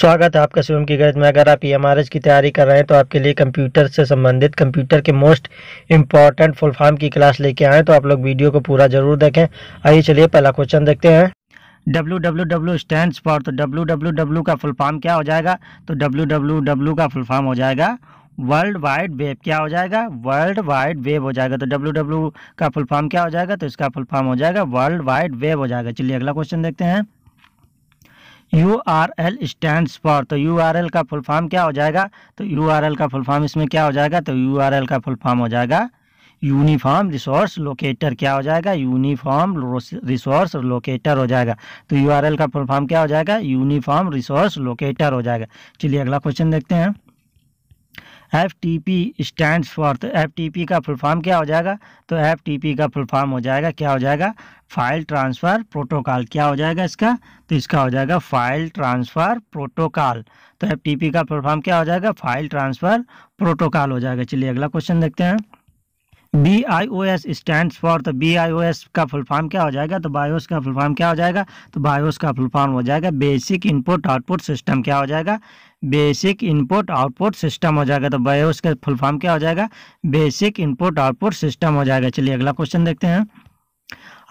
स्वागत है आपका स्वयं की गरज में अगर आप ई e की तैयारी कर रहे हैं तो आपके लिए कंप्यूटर से संबंधित कंप्यूटर के मोस्ट इंपॉर्टेंट फुल फॉर्म की क्लास लेके आए तो आप लोग वीडियो को पूरा जरूर देखें आइए चलिए पहला क्वेश्चन देखते हैं W W W stand for तो डब्ल्यू डब्ल्यू डब्ल्यू का फुल फॉर्म क्या हो जाएगा तो डब्ल्यू डब्ल्यू डब्ल्यू का फुल फॉर्म हो जाएगा वर्ल्ड वाइड वेब क्या हो जाएगा वर्ल्ड वाइड वेब हो जाएगा तो डब्ल्यू डब्ल्यू का फुल फॉर्म क्या हो जाएगा तो इसका फुल फॉर्म हो जाएगा वर्ल्ड वाइड वेब हो जाएगा चलिए अगला क्वेश्चन देखते हैं U R L stand for तो यू आर एल का फुल फॉर्म क्या हो जाएगा तो यू आर एल का फुल फॉर्म इसमें क्या हो जाएगा तो यू आर एल का फुल फॉर्म हो जाएगा यूनिफॉर्म रिसोर्स लोकेटर क्या हो जाएगा यूनिफॉर्म रिसोर्स लोकेटर हो जाएगा तो यू आर एल का फुल फॉर्म क्या हो जाएगा यूनिफॉर्म रिसोर्स लोकेटर हो जाएगा चलिए अगला क्वेश्चन देखते हैं F T P stand for तो एफ टी पी का फुल फॉर्म क्या हो जाएगा तो एफ टी पी का फुल फॉर्म हो जाएगा क्या हो जाएगा फाइल ट्रांसफ़र प्रोटोकॉल क्या हो जाएगा इसका तो इसका हो जाएगा फाइल ट्रांसफ़र प्रोटोकॉल तो एफ टी पी का फुलफॉर्म क्या हो जाएगा फाइल ट्रांसफ़र प्रोटोकॉल हो जाएगा चलिए अगला क्वेश्चन देखते हैं B I O S stand for तो बी आई ओ एस का फुलफार्म क्या हो जाएगा तो बायोस का फुल फॉर्म क्या हो जाएगा तो बायोस का फुलफॉर्म हो जाएगा बेसिक इनपुट आउटपुट सिस्टम क्या हो जाएगा बेसिक इनपुट आउटपुट सिस्टम हो जाएगा तो बायोस का फुल फॉर्म क्या हो जाएगा बेसिक इनपुट आउटपुट सिस्टम हो जाएगा चलिए अगला क्वेश्चन देखते हैं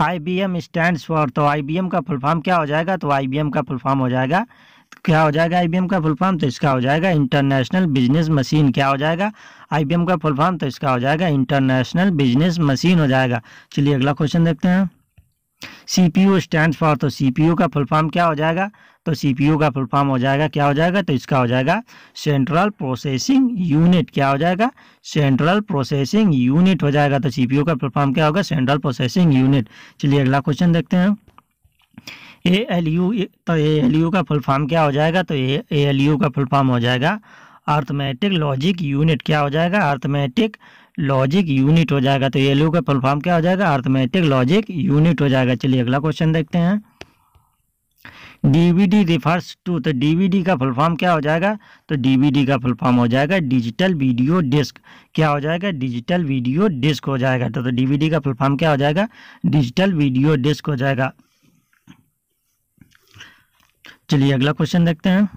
I B M stand for तो आई बी एम का फुल फॉर्म क्या हो जाएगा तो आई बी एम का फुल फॉर्म हो जाएगा तो क्या हो जाएगा आई का फुल फॉर्म तो इसका हो जाएगा इंटरनेशनल बिजनेस मशीन क्या हो जाएगा आई का फुल फॉर्म तो इसका हो जाएगा इंटरनेशनल बिजनेस मशीन हो जाएगा चलिए अगला क्वेश्चन देखते हैं C P O stand for तो सी पी ओ का फुल फॉर्म क्या हो जाएगा तो सी पी ओ का फुल फॉर्म हो जाएगा क्या हो जाएगा तो इसका हो जाएगा सेंट्रल प्रोसेसिंग यूनिट क्या हो जाएगा सेंट्रल प्रोसेसिंग यूनिट हो जाएगा तो सी पी ओ का फुल फॉर्म क्या होगा सेंट्रल प्रोसेसिंग यूनिट चलिए अगला क्वेश्चन देखते हैं ए एल यू तो ए एल यू का फुल फॉर्म क्या हो जाएगा तो ए एल यू का फुल फॉर्म हो जाएगा अर्थमेटिक लॉजिक यूनिट क्या हो जाएगा अर्थमेटिक लॉजिक यूनिट हो जाएगा तो एलयू का फुल फॉर्म क्या हो जाएगा अर्थमेटिक लॉजिक यूनिट हो जाएगा चलिए अगला क्वेश्चन देखते हैं डीवीडी रिफर्स टू तो डीवीडी का फुल फॉर्म क्या हो जाएगा तो डीवीडी का फुल फॉर्म हो जाएगा डिजिटल वीडियो डिस्क क्या हो जाएगा डिजिटल वीडियो डिस्क हो जाएगा तो, तो डीवीडी का फुल फॉर्म क्या हो जाएगा डिजिटल वीडियो डिस्क हो जाएगा चलिए अगला क्वेश्चन देखते हैं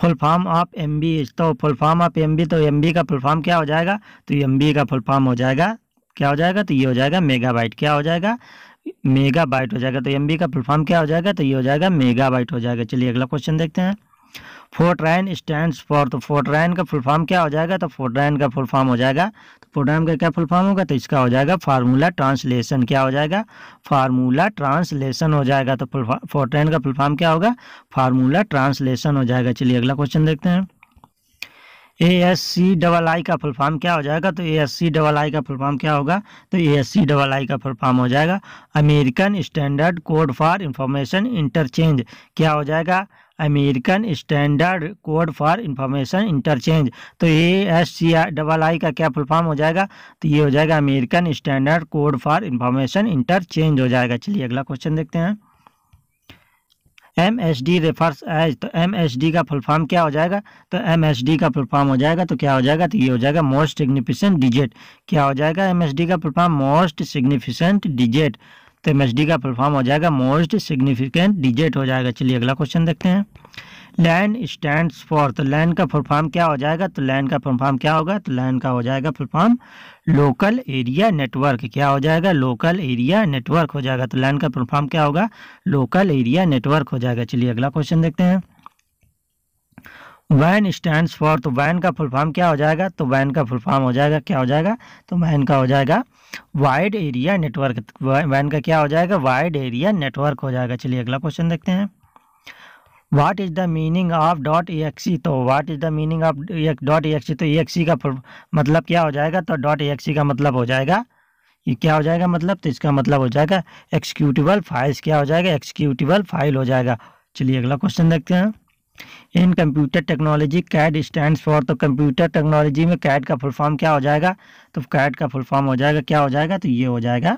full form of M B तो full form of M B तो एम बी का फुल फॉर्म क्या हो जाएगा तो एम बी का फुल फॉर्म हो जाएगा क्या हो जाएगा तो ये हो जाएगा मेगाबाइट क्या हो जाएगा मेगाबाइट हो जाएगा तो एम बी का फुल फॉर्म क्या हो जाएगा तो ये हो जाएगा मेगाबाइट हो जाएगा चलिए अगला क्वेश्चन देखते हैं फोर्ट्राइन स्टैंड फॉर तो फोर्ट्राइन का फुल फॉर्म क्या हो जाएगा तो फोर्ट्राइन का फुल फॉर्म हो जाएगा तो फोर्ट्राइन का क्या फुल फॉर्म होगा तो इसका हो जाएगा फार्मूला ट्रांसलेशन क्या हो जाएगा फार्मूला ट्रांसलेशन हो जाएगा तो फोर्ट्राइन का फुल फॉर्म क्या होगा फार्मूला ट्रांसलेशन हो जाएगा चलिए अगला क्वेश्चन देखते हैं ए एस सी डबल आई का फुल फॉर्म क्या हो जाएगा तो ए एस सी डबल आई का फुल फॉर्म क्या होगा तो ए एस सी डबल आई का फुल फॉर्म हो जाएगा American standard code for information interchange क्या हो जाएगा American standard code for information interchange तो A S C I double आई का क्या फुल हो जाएगा तो ये हो जाएगा American standard code for information interchange हो जाएगा चलिए अगला क्वेश्चन देखते हैं M S D refers as तो एम एस डी का फुल क्या हो जाएगा तो एम एस डी का फुल हो जाएगा तो क्या हो जाएगा तो ये हो जाएगा मोस्ट सिग्निफिकेंट डिजिट क्या हो जाएगा एम एस डी का फुल मोस्ट सिग्निफिकेंट डिजिट तो एम का परफॉर्म हो जाएगा मोस्ट सिग्निफिकेंट डिजिट हो जाएगा चलिए अगला क्वेश्चन देखते हैं लैंड स्टैंड फॉर तो लैंड का परफॉर्म क्या हो जाएगा तो लैंड का परफॉर्म क्या होगा तो लैंड का हो जाएगा परफॉर्म लोकल एरिया नेटवर्क क्या हो जाएगा लोकल एरिया नेटवर्क हो जाएगा तो लैंड का परफॉर्म क्या होगा लोकल एरिया नेटवर्क हो जाएगा चलिए अगला क्वेश्चन देखते हैं वैन स्टैंड फॉर तो वैन का फुल फॉर्म क्या हो जाएगा तो वैन का फुल फॉर्म हो जाएगा क्या हो जाएगा तो वैन का हो जाएगा वाइड एरिया नेटवर्क वैन का क्या हो जाएगा वाइड एरिया नेटवर्क हो जाएगा चलिए अगला क्वेश्चन देखते हैं what is the meaning of dot exe तो what is the meaning of dot exe तो ई एक्सी का मतलब क्या हो जाएगा तो डॉट ई एक्सी का मतलब हो जाएगा ये क्या हो जाएगा मतलब तो इसका मतलब हो जाएगा एक्सक्यूटिबल फाइल्स क्या हो जाएगा एक्सक्यूटिबल फाइल हो जाएगा चलिए अगला क्वेश्चन देखते हैं in computer technology CAD stand for तो कंप्यूटर टेक्नोलॉजी में कैड का फुल फॉर्म क्या हो जाएगा तो कैड का फुल फॉर्म हो जाएगा क्या हो जाएगा तो ये हो जाएगा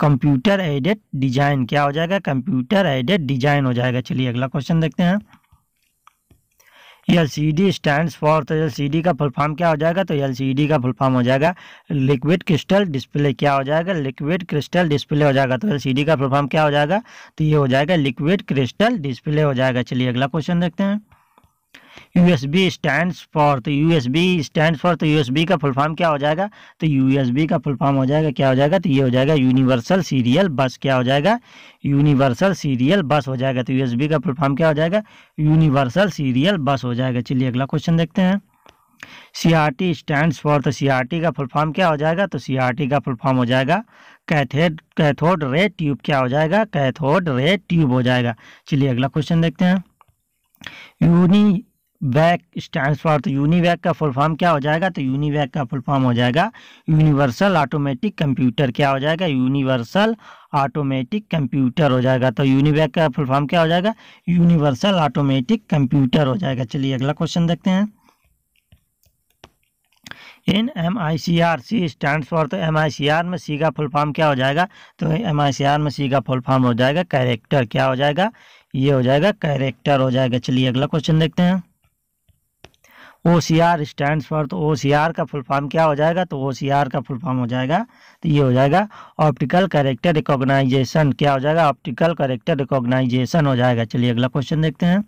कंप्यूटर एडेड डिजाइन क्या हो जाएगा कंप्यूटर एडेड डिजाइन हो जाएगा चलिए अगला क्वेश्चन देखते हैं L C D stand for तो एल का फुल फॉर्म क्या हो जाएगा तो एल सी डी का फुल फॉर्म हो जाएगा लिक्विड क्रिस्टल डिस्प्ले क्या हो जाएगा लिक्विड क्रिस्टल डिस्प्ले हो जाएगा तो एल सी डी का फुल फॉर्म क्या हो जाएगा तो ये हो जाएगा लिक्विड क्रिस्टल डिस्प्ले हो जाएगा चलिए अगला क्वेश्चन देखते हैं बी स्टैंड फॉर तो बी स्टैंड फॉर तो बी का फुल फॉर्म क्या हो जाएगा तो यू एस बी का फुल फॉर्म हो जाएगा क्या हो जाएगा तो ये हो जाएगा यूनिवर्सल सीरियल बस क्या हो जाएगा यूनिवर्सल सीरियल बस हो जाएगा तो बी का फुल फॉर्म क्या हो जाएगा यूनिवर्सल सीरियल बस हो जाएगा चलिए अगला क्वेश्चन देखते हैं C R T stand for तो सी आर टी का फुल फॉर्म क्या हो जाएगा तो सी आर टी का फुल फॉर्म हो जाएगा कैथेड कैथोड रे ट्यूब क्या हो जाएगा कैथोड रे ट्यूब हो जाएगा चलिए अगला क्वेश्चन देखते हैं यूनि वैक स्टैंड फॉर तो यूनिवैक का फुल फॉर्म क्या हो जाएगा तो यूनिवैक का फुल फॉर्म हो जाएगा यूनिवर्सल ऑटोमेटिक कंप्यूटर क्या हो जाएगा यूनिवर्सल ऑटोमेटिक कंप्यूटर हो जाएगा तो यूनिवैक का फुल फॉर्म क्या हो जाएगा यूनिवर्सल ऑटोमेटिक कंप्यूटर हो जाएगा चलिए अगला क्वेश्चन देखते हैं इन M I C R C stand for तो एम आई सी आर में सी का फुल फॉर्म क्या हो जाएगा तो एम आई सी आर में सी का फुल फॉर्म हो जाएगा कैरेक्टर क्या हो जाएगा ये हो जाएगा कैरेक्टर हो जाएगा चलिए अगला क्वेश्चन देखते हैं O C R stand for तो ओ सी आर का फुल फॉर्म क्या हो जाएगा तो ओ सी आर का फुल फॉर्म हो जाएगा तो ये हो जाएगा ऑप्टिकल करेक्टर रिकॉग्नाइजेशन क्या हो जाएगा ऑप्टिकल करेक्टर रिकॉग्नाइजेशन हो जाएगा चलिए अगला क्वेश्चन देखते हैं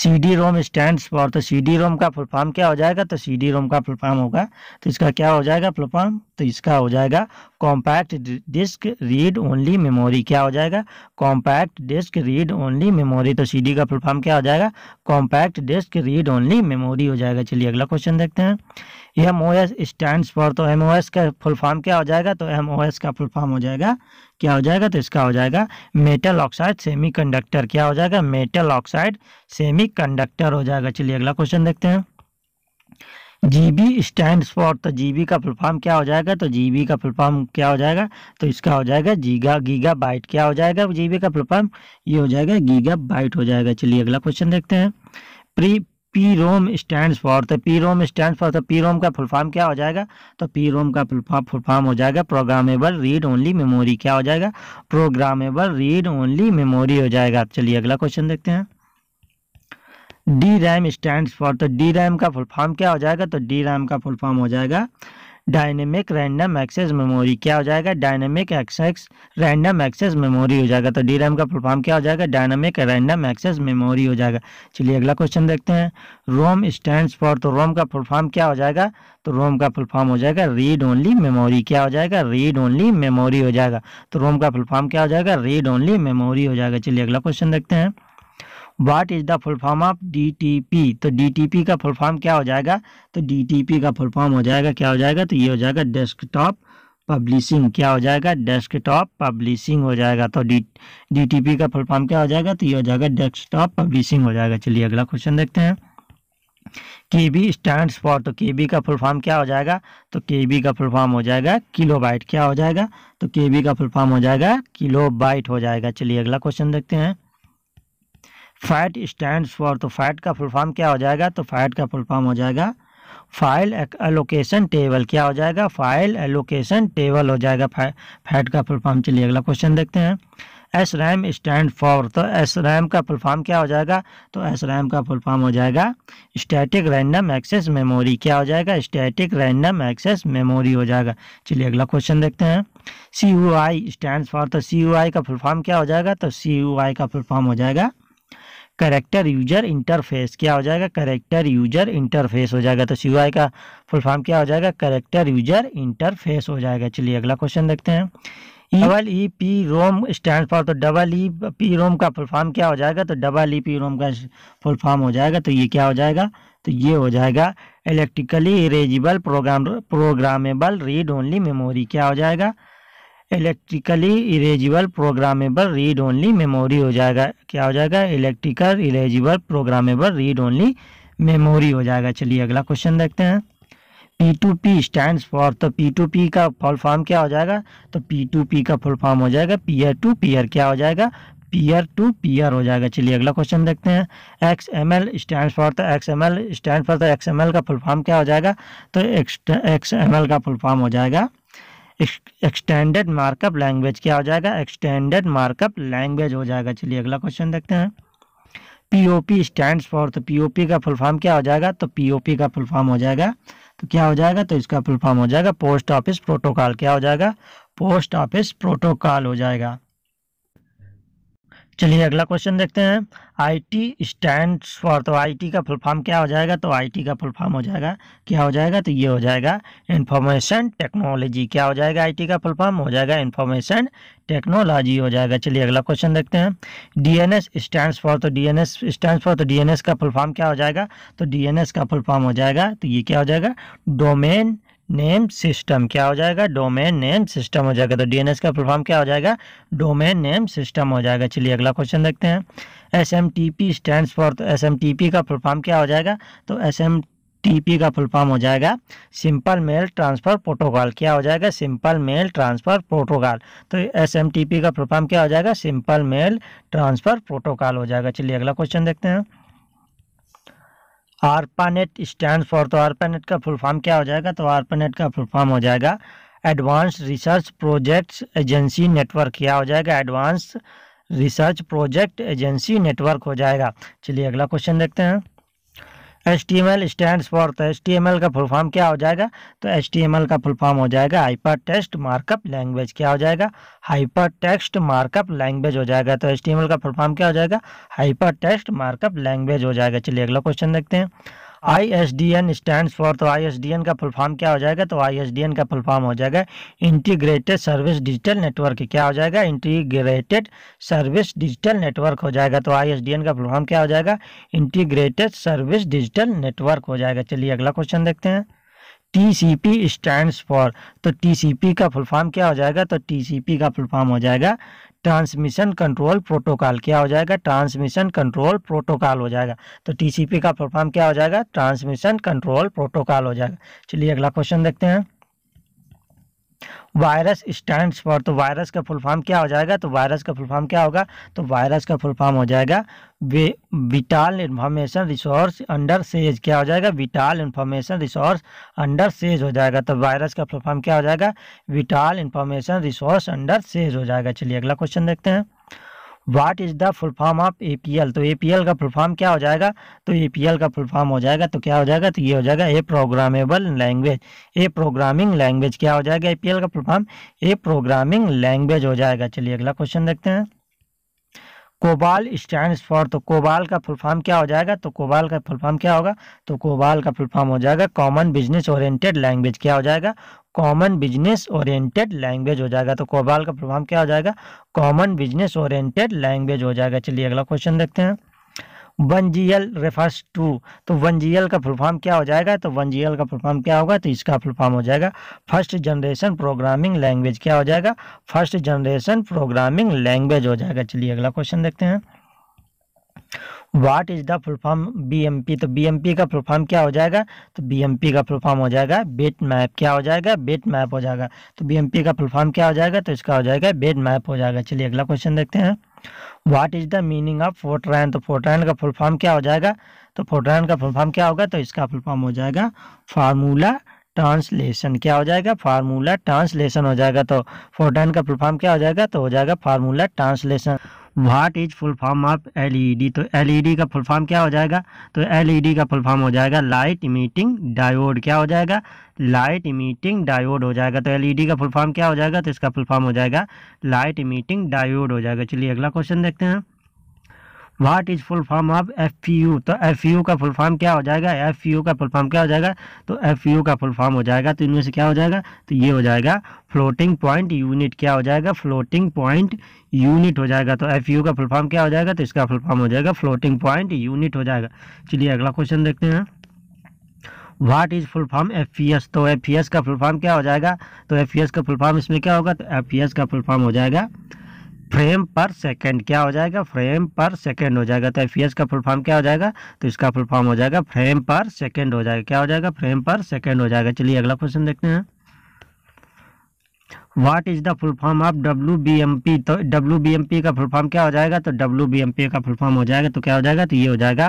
C D ROM stand for तो सी डी रोम का फुल फॉर्म क्या हो जाएगा तो सी डी रोम का फुल फॉर्म होगा तो इसका क्या हो जाएगा फुल फॉर्म तो इसका हो जाएगा compact disc read only memory क्या हो जाएगा compact disc read only memory तो सी डी का फुल फॉर्म क्या हो जाएगा compact disc read only memory हो जाएगा चलिए अगला क्वेश्चन देखते हैं M O S stand for तो एम ओ एस का फुल फॉर्म क्या हो जाएगा तो एम ओ एस का फुल फॉर्म हो जाएगा क्या हो जाएगा तो इसका हो जाएगा मेटल ऑक्साइड सेमी कंडक्टर क्या हो जाएगा मेटल ऑक्साइड सेमी कंडक्टर हो जाएगा चलिए अगला क्वेश्चन देखते हैं जी बी स्टैंड फॉर तो जीबी का फुल फॉर्म क्या हो जाएगा तो जीबी का फुल फॉर्म क्या हो जाएगा तो इसका हो जाएगा जीगा गीगा बाइट क्या हो जाएगा जीबी का फुल फॉर्म ये हो जाएगा गीगा बाइट हो जाएगा चलिए अगला क्वेश्चन देखते हैं pre P ROM stand for तो पी रोम स्टैंड फॉर तो पी रोम का फुल फॉर्म क्या हो जाएगा तो पी रोम का फुल फॉर्म हो जाएगा प्रोग्रामेबल रीड ओनली मेमोरी क्या हो जाएगा प्रोग्रामेबल रीड ओनली मेमोरी हो जाएगा चलिए अगला क्वेश्चन देखते हैं डी रैम स्टैंड फॉर तो डी रैम का फुल फॉर्म क्या हो जाएगा तो डी रैम का फुल फॉर्म हो जाएगा डायनेमिक रैंडम एक्सेस मेमोरी क्या हो जाएगा dynamic access random access memory हो जाएगा तो डी का फॉर्म क्या हो जाएगा डायनेमिक रैंडम एक्सेस मेमोरी हो जाएगा चलिए अगला क्वेश्चन देखते हैं रोम स्टैंड फॉर तो रोम का फुलफॉर्म क्या हो जाएगा तो रोम का फुलफॉर्म हो जाएगा रीड ओनली मेमोरी क्या हो जाएगा रीड ओनली मेमोरी हो जाएगा तो रोम का फुलफॉर्म क्या हो जाएगा रीड ओनली मेमोरी हो जाएगा चलिए अगला क्वेश्चन देखते हैं what is the full form of DTP तो डीटीपी का फुल फॉर्म क्या हो जाएगा तो डीटीपी का फुल फॉर्म हो जाएगा क्या हो जाएगा तो ये हो जाएगा डेस्कटॉप पब्लिशिंग क्या हो जाएगा डेस्कटॉप पब्लिशिंग हो जाएगा तो डी डीटीपी का फुल फॉर्म क्या हो जाएगा तो ये हो जाएगा डेस्कटॉप पब्लिशिंग हो जाएगा चलिए अगला क्वेश्चन देखते हैं के बी स्टैंड फॉर तो के बी का फुल फॉर्म क्या हो जाएगा तो के बी का फुल फॉर्म हो जाएगा किलोबाइट क्या हो जाएगा तो के बी का फुल फॉर्म हो जाएगा किलोबाइट हो जाएगा चलिए अगला क्वेश्चन देखते हैं फैट स्टैंड फॉर तो फैट का फुल फॉर्म क्या हो जाएगा तो फैट का फुल फॉर्म हो जाएगा फाइल एलोकेशन टेबल क्या हो जाएगा फाइल एलोकेशन टेबल हो जाएगा फैट का फुलफॉर्म चलिए अगला क्वेश्चन देखते हैं एस रैम स्टैंड फॉर तो एस रैम का फुलफॉर्म क्या हो जाएगा तो एस रैम का फुल फॉर्म हो जाएगा स्टैटिक रैंडम एक्सेस मेमोरी क्या हो जाएगा स्टैटिक रैंडम एक्सेस मेमोरी हो जाएगा चलिए अगला क्वेश्चन देखते हैं C U I stand for तो सी यू आई का फुल फॉर्म क्या हो जाएगा तो सी यू आई का फुल फॉर्म हो जाएगा करेक्टर यूजर इंटरफेस क्या हो जाएगा करेक्टर यूजर इंटरफेस हो जाएगा तो सी का फुल फॉर्म क्या हो जाएगा करेक्टर यूजर इंटरफेस हो जाएगा चलिए अगला क्वेश्चन देखते हैं double E P ROM stand for तो डबल ई पी रोम का फुल फॉर्म क्या हो जाएगा तो डबल ई पी रोम का फुल फॉर्म हो जाएगा तो ये क्या हो जाएगा तो ये हो जाएगा electrically erasable program programmable read only memory क्या हो जाएगा electrically erasable programmable read only memory हो जाएगा क्या हो जाएगा electrical erasable programmable read only memory हो जाएगा चलिए अगला क्वेश्चन देखते हैं P two P stand for तो पी टू पी का फुल फॉर्म क्या हो जाएगा तो पी टू पी का फुल फॉर्म हो जाएगा पीयर टू पीयर क्या हो जाएगा पीयर टू पीयर हो जाएगा चलिए अगला क्वेश्चन देखते हैं X M L stand for तो X M L stand for तो एक्स एम एल का फुल फॉर्म क्या हो जाएगा तो एक्स एम एल का फुल फॉर्म हो जाएगा एक्सटेंडेड मार्कअप लैंग्वेज क्या हो जाएगा एक्सटेंडेड मार्कअप लैंग्वेज हो जाएगा चलिए अगला क्वेश्चन देखते हैं पीओपी स्टैंड्स फॉर तो पीओपी का फुल फॉर्म क्या हो जाएगा तो पीओपी का फुल फॉर्म हो जाएगा तो क्या हो जाएगा तो इसका फुल फॉर्म हो जाएगा पोस्ट ऑफिस प्रोटोकॉल क्या हो जाएगा पोस्ट ऑफिस प्रोटोकॉल हो जाएगा चलिए अगला क्वेश्चन देखते हैं आईटी स्टैंड फॉर तो आईटी का फुल फॉर्म क्या हो जाएगा तो आईटी का फुल फॉर्म हो जाएगा क्या हो जाएगा तो ये हो जाएगा इन्फॉर्मेशन टेक्नोलॉजी क्या हो जाएगा आईटी का फुल फॉर्म हो जाएगा इन्फॉर्मेशन टेक्नोलॉजी हो जाएगा चलिए अगला क्वेश्चन देखते हैं डीएनएस स्टैंड फॉर तो डीएनएस स्टैंड फॉर तो डीएनएस का फुल फॉर्म क्या हो जाएगा तो डीएनएस का फुल फॉर्म हो जाएगा तो ये क्या हो जाएगा डोमेन नेम सिस्टम क्या हो जाएगा डोमेन नेम सिस्टम हो जाएगा तो डीएनएस का प्रोफॉर्म क्या हो जाएगा डोमेन नेम सिस्टम हो जाएगा चलिए अगला क्वेश्चन देखते हैं S M T P stand for तो एस एम टी पी का प्रोफॉर्म क्या हो जाएगा तो एस एम पी का फुल हो जाएगा सिंपल मेल ट्रांसफ़र प्रोटोकॉल क्या हो जाएगा सिंपल मेल ट्रांसफ़र प्रोटोकॉल तो एस एम टी पी का फुल क्या हो जाएगा सिंपल मेल ट्रांसफ़र प्रोटोकॉल हो जाएगा चलिए अगला क्वेश्चन देखते हैं आरपानेट स्टैंड फॉर तो आरपानेट का फुल फॉर्म क्या हो जाएगा तो आरपानेट का फुल फॉर्म हो जाएगा advance research projects agency network क्या हो जाएगा advance research project agency network हो जाएगा चलिए अगला क्वेश्चन देखते हैं H T M L stand for तो एच टी एम एल का फुल फॉर्म क्या हो जाएगा तो एच टी एम एल का फुल फॉर्म हो जाएगा हाइपर टेक्स्ट मार्कअप लैंग्वेज क्या हो जाएगा हाइपर टेक्स्ट मार्कअप लैंग्वेज हो जाएगा तो एच टी एम एल का फुल फॉर्म क्या हो जाएगा हाइपर टेक्स्ट मार्कअप लैंग्वेज हो जाएगा चलिए अगला क्वेश्चन देखते हैं I S D N stand for तो आई एस डी एन का फुल फॉर्म क्या हो जाएगा तो आई एस डी एन का फुल फॉर्म हो जाएगा इंटीग्रेटेड सर्विस डिजिटल नेटवर्क क्या हो जाएगा इंटीग्रेटेड सर्विस डिजिटल नेटवर्क हो जाएगा तो आई एस डी एन का फुल फॉर्म क्या हो जाएगा इंटीग्रेटेड सर्विस डिजिटल नेटवर्क हो जाएगा चलिए अगला क्वेश्चन देखते हैं T C P stand for तो टी सी पी का फुल फॉर्म क्या हो जाएगा तो टी सी पी का फुल फॉर्म हो जाएगा ट्रांसमिशन कंट्रोल प्रोटोकॉल क्या हो जाएगा ट्रांसमिशन कंट्रोल प्रोटोकॉल हो जाएगा तो टीसीपी का परफॉर्म क्या हो जाएगा ट्रांसमिशन कंट्रोल प्रोटोकॉल हो जाएगा चलिए अगला क्वेश्चन देखते हैं वायरस स्टैंड फॉर तो वायरस का फुल फॉर्म क्या हो जाएगा तो वायरस का फुल फॉर्म क्या होगा तो वायरस का फुल फॉर्म हो जाएगा वे vital information resource under siege क्या हो जाएगा vital information resource under siege हो जाएगा तो वायरस का फुल फॉर्म क्या हो जाएगा vital information resource under siege हो जाएगा चलिए अगला क्वेश्चन देखते हैं what is the full form of A P L तो ए पी एल का फुल फॉर्म क्या हो जाएगा तो ए पी एल का फुल फॉर्म हो जाएगा तो क्या हो जाएगा तो ये हो जाएगा a programmable language a programming language क्या हो जाएगा ए पी एल का full form a programming language हो जाएगा चलिए अगला क्वेश्चन देखते हैं कोबाल स्टैंड फॉर तो कोबाल का फुल फॉर्म क्या हो जाएगा तो कोबाल का फुल फॉर्म क्या होगा तो कोबाल का फुल फॉर्म हो जाएगा कॉमन बिजनेस ओरिएंटेड लैंग्वेज क्या हो जाएगा कॉमन बिजनेस ओरिएंटेड लैंग्वेज हो जाएगा तो कोबाल का प्रभाव क्या हो जाएगा कॉमन बिजनेस ओरिएंटेड लैंग्वेज हो जाएगा चलिए अगला क्वेश्चन देखते हैं one G L refers to तो वन जी एल का फुलफॉर्म क्या हो जाएगा तो वन जी एल का फुलफॉर्म क्या होगा तो इसका फुलफॉर्म हो जाएगा फर्स्ट जनरेशन प्रोग्रामिंग लैंग्वेज क्या हो जाएगा फर्स्ट जनरेशन प्रोग्रामिंग लैंग्वेज हो जाएगा चलिए अगला क्वेश्चन देखते हैं what is the full form BMP तो बीएमपी का फुलफॉर्म क्या हो जाएगा तो बीएमपी का फुलफॉर्म हो जाएगा बेट मैप क्या हो जाएगा बेट मैप हो जाएगा तो बीएमपी का फुलफॉर्म क्या हो जाएगा तो इसका हो जाएगा बेट मैप हो जाएगा चलिए अगला क्वेश्चन देखते हैं what is the meaning of Fortran तो फोर्ट्रैन का फुलफॉर्म क्या हो जाएगा तो फोर्ट्रैन का फुलफॉर्म क्या होगा तो इसका फुलफॉर्म हो जाएगा फार्मूला ट्रांसलेशन क्या हो जाएगा फार्मूला ट्रांसलेशन हो जाएगा तो फोर्टाइन का फुलफार्म क्या हो जाएगा तो हो जाएगा formula translation what is full form of LED तो एलईडी e का फुल फॉर्म क्या हो जाएगा तो एलईडी e का फुल फॉर्म हो जाएगा लाइट इमीटिंग डायोड क्या हो जाएगा लाइट इमीटिंग डायोड हो जाएगा तो एलईडी e का फुल फॉर्म क्या हो जाएगा तो इसका फुल फॉर्म हो जाएगा लाइट इमीटिंग डायोड हो जाएगा चलिए अगला क्वेश्चन देखते हैं what is full form of F U तो एफ यू का फुल फॉर्म क्या हो जाएगा एफ यू का फुल फॉर्म क्या हो जाएगा तो एफ यू का फुल फॉर्म हो जाएगा तो इनमें से क्या हो जाएगा तो ये हो जाएगा फ्लोटिंग पॉइंट यूनिट क्या हो जाएगा फ्लोटिंग पॉइंट यूनिट हो जाएगा तो एफ यू का फुल फॉर्म क्या हो जाएगा तो इसका फुल फॉर्म हो जाएगा फ्लोटिंग पॉइंट यूनिट हो जाएगा चलिए अगला क्वेश्चन देखते हैं what is full form F P S तो एफ पी एस का फुल फॉर्म क्या हो जाएगा तो एफ पी एस का फुल फॉर्म इसमें क्या होगा तो एफ पी एस का फुल फॉर्म हो जाएगा फ्रेम पर सेकेंड क्या हो जाएगा फ्रेम पर सेकेंड हो जाएगा तो एफ e का फुल फॉर्म क्या हो जाएगा तो इसका फुल फॉर्म हो जाएगा फ्रेम पर सेकेंड हो जाएगा क्या हो जाएगा फ्रेम पर सेकेंड हो जाएगा चलिए अगला क्वेश्चन देखते हैं what is the full form of W B M P तो डब्ल्यू बी एम पी का फुल फॉर्म क्या हो जाएगा तो डब्ल्यू बी एम पी का फुल फॉर्म हो जाएगा तो क्या हो जाएगा तो ये हो जाएगा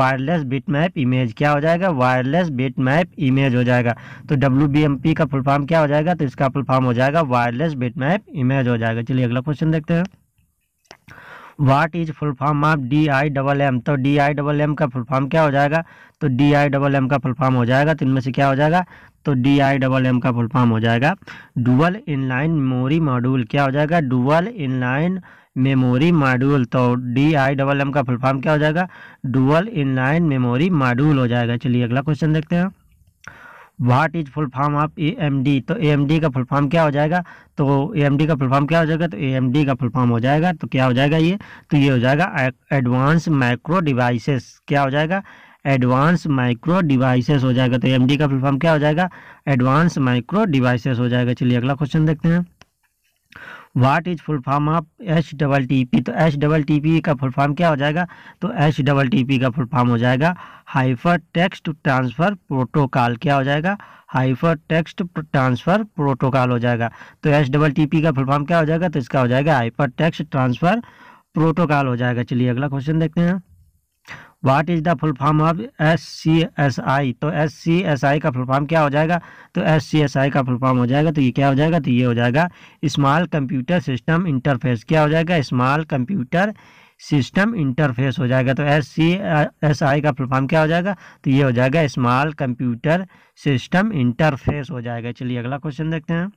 वायरलेस बिट मैप इमेज क्या हो जाएगा वायरलेस बिट मैप इमेज हो जाएगा तो डब्ल्यू बी एम पी का फुल फॉर्म क्या हो जाएगा तो इसका फुल फॉर्म हो जाएगा वायरलेस बिट मैप इमेज हो जाएगा चलिए अगला क्वेश्चन देखते हैं what is full form of D I double M तो डी आई डबल एम का फुल फॉर्म क्या हो जाएगा तो डी आई डबल एम का फुल फॉर्म हो जाएगा तो इनमें से क्या हो जाएगा तो डी आई डबल एम का फुल फॉर्म हो जाएगा डुअल इनलाइन मेमोरी मॉड्यूल क्या हो जाएगा डुअल इनलाइन मेमोरी मॉड्यूल तो डी आई डबल एम का फुल फॉर्म क्या हो जाएगा डुअल इनलाइन मेमोरी मॉड्यूल हो जाएगा चलिए अगला क्वेश्चन देखते हैं what is full form of A M D तो ए एम डी का फुल फॉर्म क्या हो जाएगा तो ए एम डी का फुल फॉर्म क्या हो जाएगा तो ए एम डी का फुल फॉर्म हो जाएगा तो क्या हो जाएगा ये तो ये हो जाएगा एडवांस माइक्रो डिवाइसेस क्या हो जाएगा एडवांस माइक्रो डिवाइसेस हो जाएगा तो एम का फुल फॉर्म क्या हो जाएगा एडवांस माइक्रो डिवाइसेस हो जाएगा चलिए अगला क्वेश्चन देखते हैं what is full form of H double T P तो एच डबल टी पी का फुल फॉर्म क्या हो जाएगा तो एच डबल टी पी का फुल फॉर्म हो जाएगा हाइपर टेक्स्ट ट्रांसफ़र प्रोटोकॉल क्या हो जाएगा हाइपर टेक्स्ट ट्रांसफ़र प्रोटोकॉल हो जाएगा तो एच डबल टी पी का फुल फॉर्म क्या हो जाएगा तो इसका हो जाएगा हाइपर टेक्स्ट ट्रांसफ़र प्रोटोकॉल हो जाएगा चलिए अगला क्वेश्चन देखते हैं what is the full form of S C S I तो एस सी एस आई का फुल फॉर्म क्या हो जाएगा तो एस सी एस आई का फुल फॉर्म हो जाएगा तो ये क्या हो जाएगा तो ये हो जाएगा स्मॉल कंप्यूटर सिस्टम इंटरफेस क्या हो जाएगा स्मॉल कंप्यूटर सिस्टम इंटरफेस हो जाएगा तो एस सी एस आई का फुल फॉर्म क्या हो जाएगा तो ये हो जाएगा स्मॉल कंप्यूटर सिस्टम इंटरफेस हो जाएगा चलिए अगला क्वेश्चन देखते हैं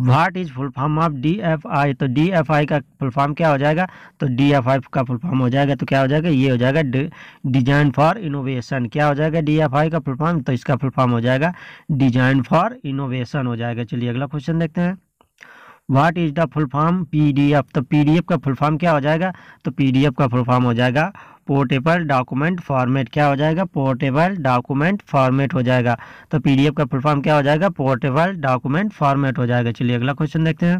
what is full form of D F I तो डी एफ आई का फुल फॉर्म क्या हो जाएगा तो डी एफ आई का फुल फॉर्म हो जाएगा तो क्या हो जाएगा ये हो जाएगा डिजाइन फॉर इनोवेशन क्या हो जाएगा डी एफ आई का फुल फॉर्म तो इसका फुल फॉर्म हो जाएगा डिजाइन फॉर इनोवेशन हो जाएगा चलिए अगला क्वेश्चन देखते हैं what is the full form PDF तो पीडीएफ का फुल फॉर्म क्या हो जाएगा तो पीडीएफ का फुल फॉर्म हो जाएगा पोर्टेबल डॉक्यूमेंट फॉर्मेट क्या हो जाएगा पोर्टेबल डॉक्यूमेंट फॉर्मेट हो जाएगा तो पीडीएफ का फुल फॉर्म क्या हो जाएगा पोर्टेबल डॉक्यूमेंट फॉर्मेट हो जाएगा चलिए अगला क्वेश्चन देखते हैं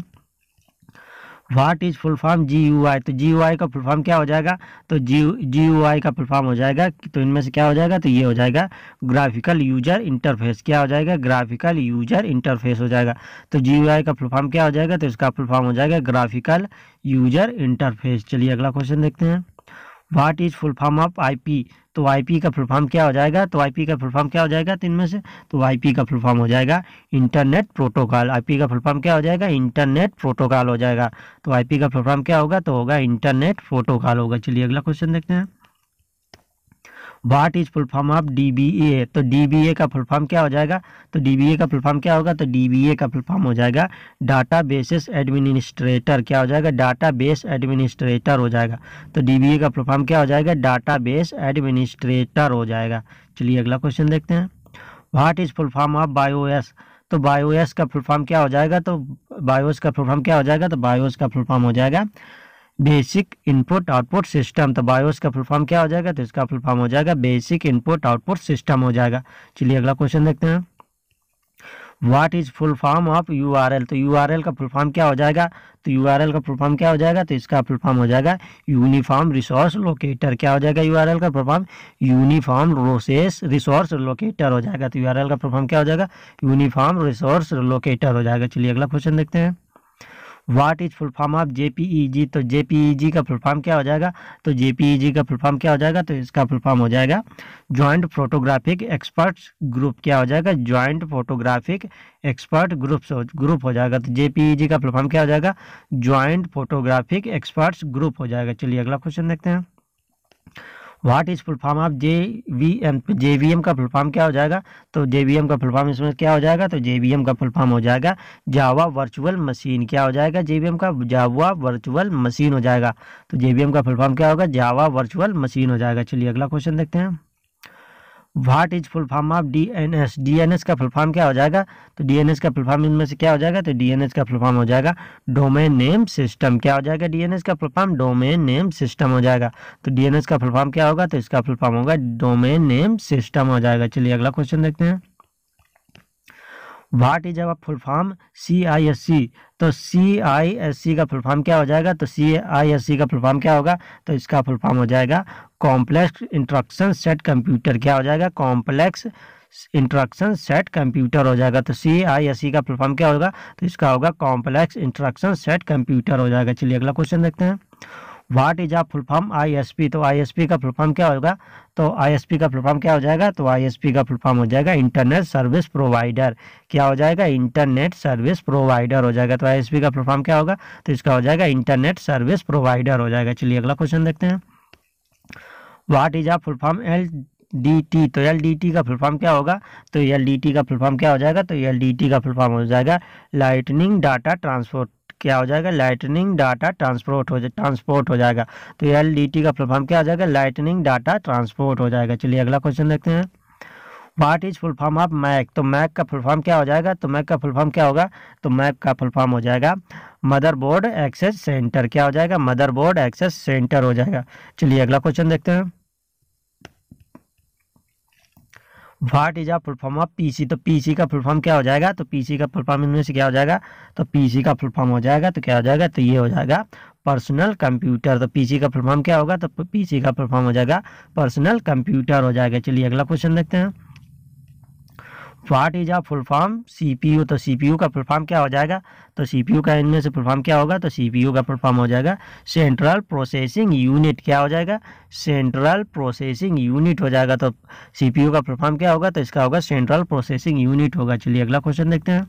what is full form G U I तो जी यू आई का फुल फॉर्म क्या हो जाएगा तो जी जी यू आई का फुल फॉर्म हो जाएगा तो इनमें से क्या हो जाएगा तो ये हो जाएगा ग्राफिकल यूजर इंटरफेस क्या हो जाएगा ग्राफिकल यूजर इंटरफेस हो जाएगा तो जी यू आई का फुल फॉर्म क्या हो जाएगा तो इसका फुल फॉर्म हो जाएगा ग्राफिकल यूजर इंटरफेस चलिए अगला क्वेश्चन देखते हैं what is full form of I P तो आईपी का फुल फॉर्म क्या हो जाएगा तो पी का फुल फॉर्म क्या हो जाएगा तो इनमें से तो आईपी का फुल फॉर्म हो जाएगा इंटरनेट प्रोटोकॉल पी का फुल फॉर्म क्या हो जाएगा इंटरनेट प्रोटोकॉल हो जाएगा तो पी का फुल फॉर्म क्या होगा तो होगा इंटरनेट प्रोटोकॉल होगा चलिए अगला क्वेश्चन देखते हैं what is full form of D तो डी का फुल फॉर्म क्या हो जाएगा तो डी का फुल फॉर्म क्या होगा तो डी का फुल फॉर्म हो जाएगा डाटा बेसिस एडमिनिस्ट्रेटर क्या हो जाएगा डाटा बेस एडमिनिस्ट्रेटर हो जाएगा तो डी का फुल फॉर्म क्या हो जाएगा डाटा बेस एडमिनिस्ट्रेटर हो जाएगा चलिए अगला क्वेश्चन देखते हैं what is full form of BIOS तो बायोएस का फुल फॉर्म क्या हो जाएगा तो बायोस का फुल फॉर्म क्या हो जाएगा तो बायोस का फुल फॉर्म हो जाएगा बेसिक इनपुट आउटपुट सिस्टम तो बायोस का फुलफॉर्म क्या हो जाएगा तो इसका फुलफॉर्म हो जाएगा बेसिक इनपुट आउटपुट सिस्टम हो जाएगा चलिए अगला क्वेश्चन देखते हैं what is full form of U R L तो यू आर एल का फुल फॉर्म क्या हो जाएगा तो यू आर एल का फुल फॉर्म क्या हो जाएगा तो इसका फुल फॉर्म हो जाएगा यूनिफॉर्म रिसोर्स लोकेटर क्या हो जाएगा यू आर एल का full form uniform roses resource locator हो जाएगा तो यू आर एल का फुल फॉर्म क्या हो जाएगा यूनिफॉर्म रिसोर्स लोकेटर हो जाएगा चलिए अगला क्वेश्चन देखते हैं what is full form of JPEG तो जेपीईजी e का फुल फॉर्म क्या हो जाएगा तो जेपीईजी e का फुल फॉर्म क्या हो जाएगा तो इसका फुल फॉर्म हो जाएगा ज्वाइंट फोटोग्राफिक एक्सपर्ट्स ग्रुप क्या हो जाएगा joint photographic expert group group हो जाएगा तो जेपीईजी e का फुल फॉर्म क्या हो जाएगा ज्वाइंट फोटोग्राफिक एक्सपर्ट्स ग्रुप हो जाएगा चलिए अगला क्वेश्चन देखते हैं what is full form of J V M J V M का फुल फॉर्म क्या हो जाएगा तो जे वी एम का फुल फॉर्म इसमें क्या हो जाएगा तो जे वी एम का फुल फॉर्म हो जाएगा जावा वर्चुअल मशीन क्या हो जाएगा जे वी एम का जावा वर्चुअल मशीन हो जाएगा तो जे वी एम का फुल फॉर्म क्या होगा जावा वर्चुअल मशीन हो जाएगा चलिए अगला क्वेश्चन देखते हैं what is full form of D N S D N S का फुल फॉर्म क्या हो जाएगा तो डी एन एस का फुल फॉर्म इनमें से क्या हो जाएगा तो डी एन एस का फुल फॉर्म हो जाएगा डोमेन नेम सिस्टम क्या हो जाएगा डी एन एस का full form domain name system हो जाएगा तो डी एन एस का फुल फॉर्म क्या होगा तो इसका फुल फॉर्म होगा डोमेन नेम सिस्टम हो जाएगा चलिए अगला क्वेश्चन देखते हैं what is our full form C I S C तो सी आई एस सी का फुल फॉर्म क्या हो जाएगा तो सी आई एस सी का फुल फॉर्म क्या होगा तो इसका फुल फॉर्म हो जाएगा कॉम्प्लेक्स इंट्रक्शन सेट कंप्यूटर क्या हो जाएगा कॉम्प्लेक्स इंट्रक्शन सेट कंप्यूटर हो जाएगा तो सी आई एस सी का फुल फॉर्म क्या होगा तो इसका होगा कॉम्प्लेक्स इंट्रक्शन सेट कंप्यूटर हो जाएगा चलिए अगला क्वेश्चन देखते हैं what is a full form ISP तो आईएसपी का फुल फॉर्म क्या होगा तो आईएसपी का फुल फॉर्म क्या हो जाएगा तो आईएसपी का फुल फॉर्म हो जाएगा इंटरनेट सर्विस प्रोवाइडर क्या हो जाएगा इंटरनेट सर्विस प्रोवाइडर हो जाएगा तो आईएसपी का फुल फॉर्म क्या होगा तो इसका हो जाएगा इंटरनेट सर्विस प्रोवाइडर हो जाएगा चलिए अगला क्वेश्चन देखते हैं what is a full form L D T तो एल डी टी का फुल फॉर्म क्या होगा तो एल डी टी का फुल फॉर्म क्या हो जाएगा तो एल डी टी का फुल फॉर्म हो जाएगा लाइटनिंग डाटा ट्रांसफर क्या हो जाएगा लाइटनिंग डाटा ट्रांसपोर्ट हो ट्रांसपोर्ट हो जाएगा तो एल का फुलफॉर्म क्या हो जाएगा लाइटनिंग डाटा ट्रांसपोर्ट हो जाएगा चलिए अगला क्वेश्चन देखते हैं what is full form of MAC तो मैक का फुल फॉर्म क्या हो जाएगा तो मैक का फुल फॉर्म क्या होगा तो मैक का फुल फॉर्म हो जाएगा मदरबोर्ड एक्सेस सेंटर क्या हो जाएगा मदरबोर्ड एक्सेस सेंटर हो जाएगा चलिए अगला क्वेश्चन देखते हैं what is a full form of C तो पी सी का फुलफॉर्म क्या हो जाएगा तो पी सी का फुलफॉर्म इनमें से क्या हो जाएगा तो पी सी का फुलफॉर्म हो जाएगा तो क्या हो जाएगा तो ये हो जाएगा पर्सनल कंप्यूटर तो पी सी का फुलफॉर्म क्या होगा तो पी सी का फुलफॉर्म हो जाएगा पर्सनल कंप्यूटर हो जाएगा चलिए अगला क्वेश्चन देखते हैं what is a full form CPU तो सीपीयू का फुल फॉर्म क्या हो जाएगा तो सीपीयू का इनमें से फुल फॉर्म क्या होगा तो सीपीयू का फुल फॉर्म हो जाएगा सेंट्रल प्रोसेसिंग यूनिट क्या हो जाएगा सेंट्रल प्रोसेसिंग यूनिट हो जाएगा तो सीपीयू का फुल फॉर्म क्या होगा तो इसका होगा सेंट्रल प्रोसेसिंग यूनिट होगा चलिए अगला क्वेश्चन देखते हैं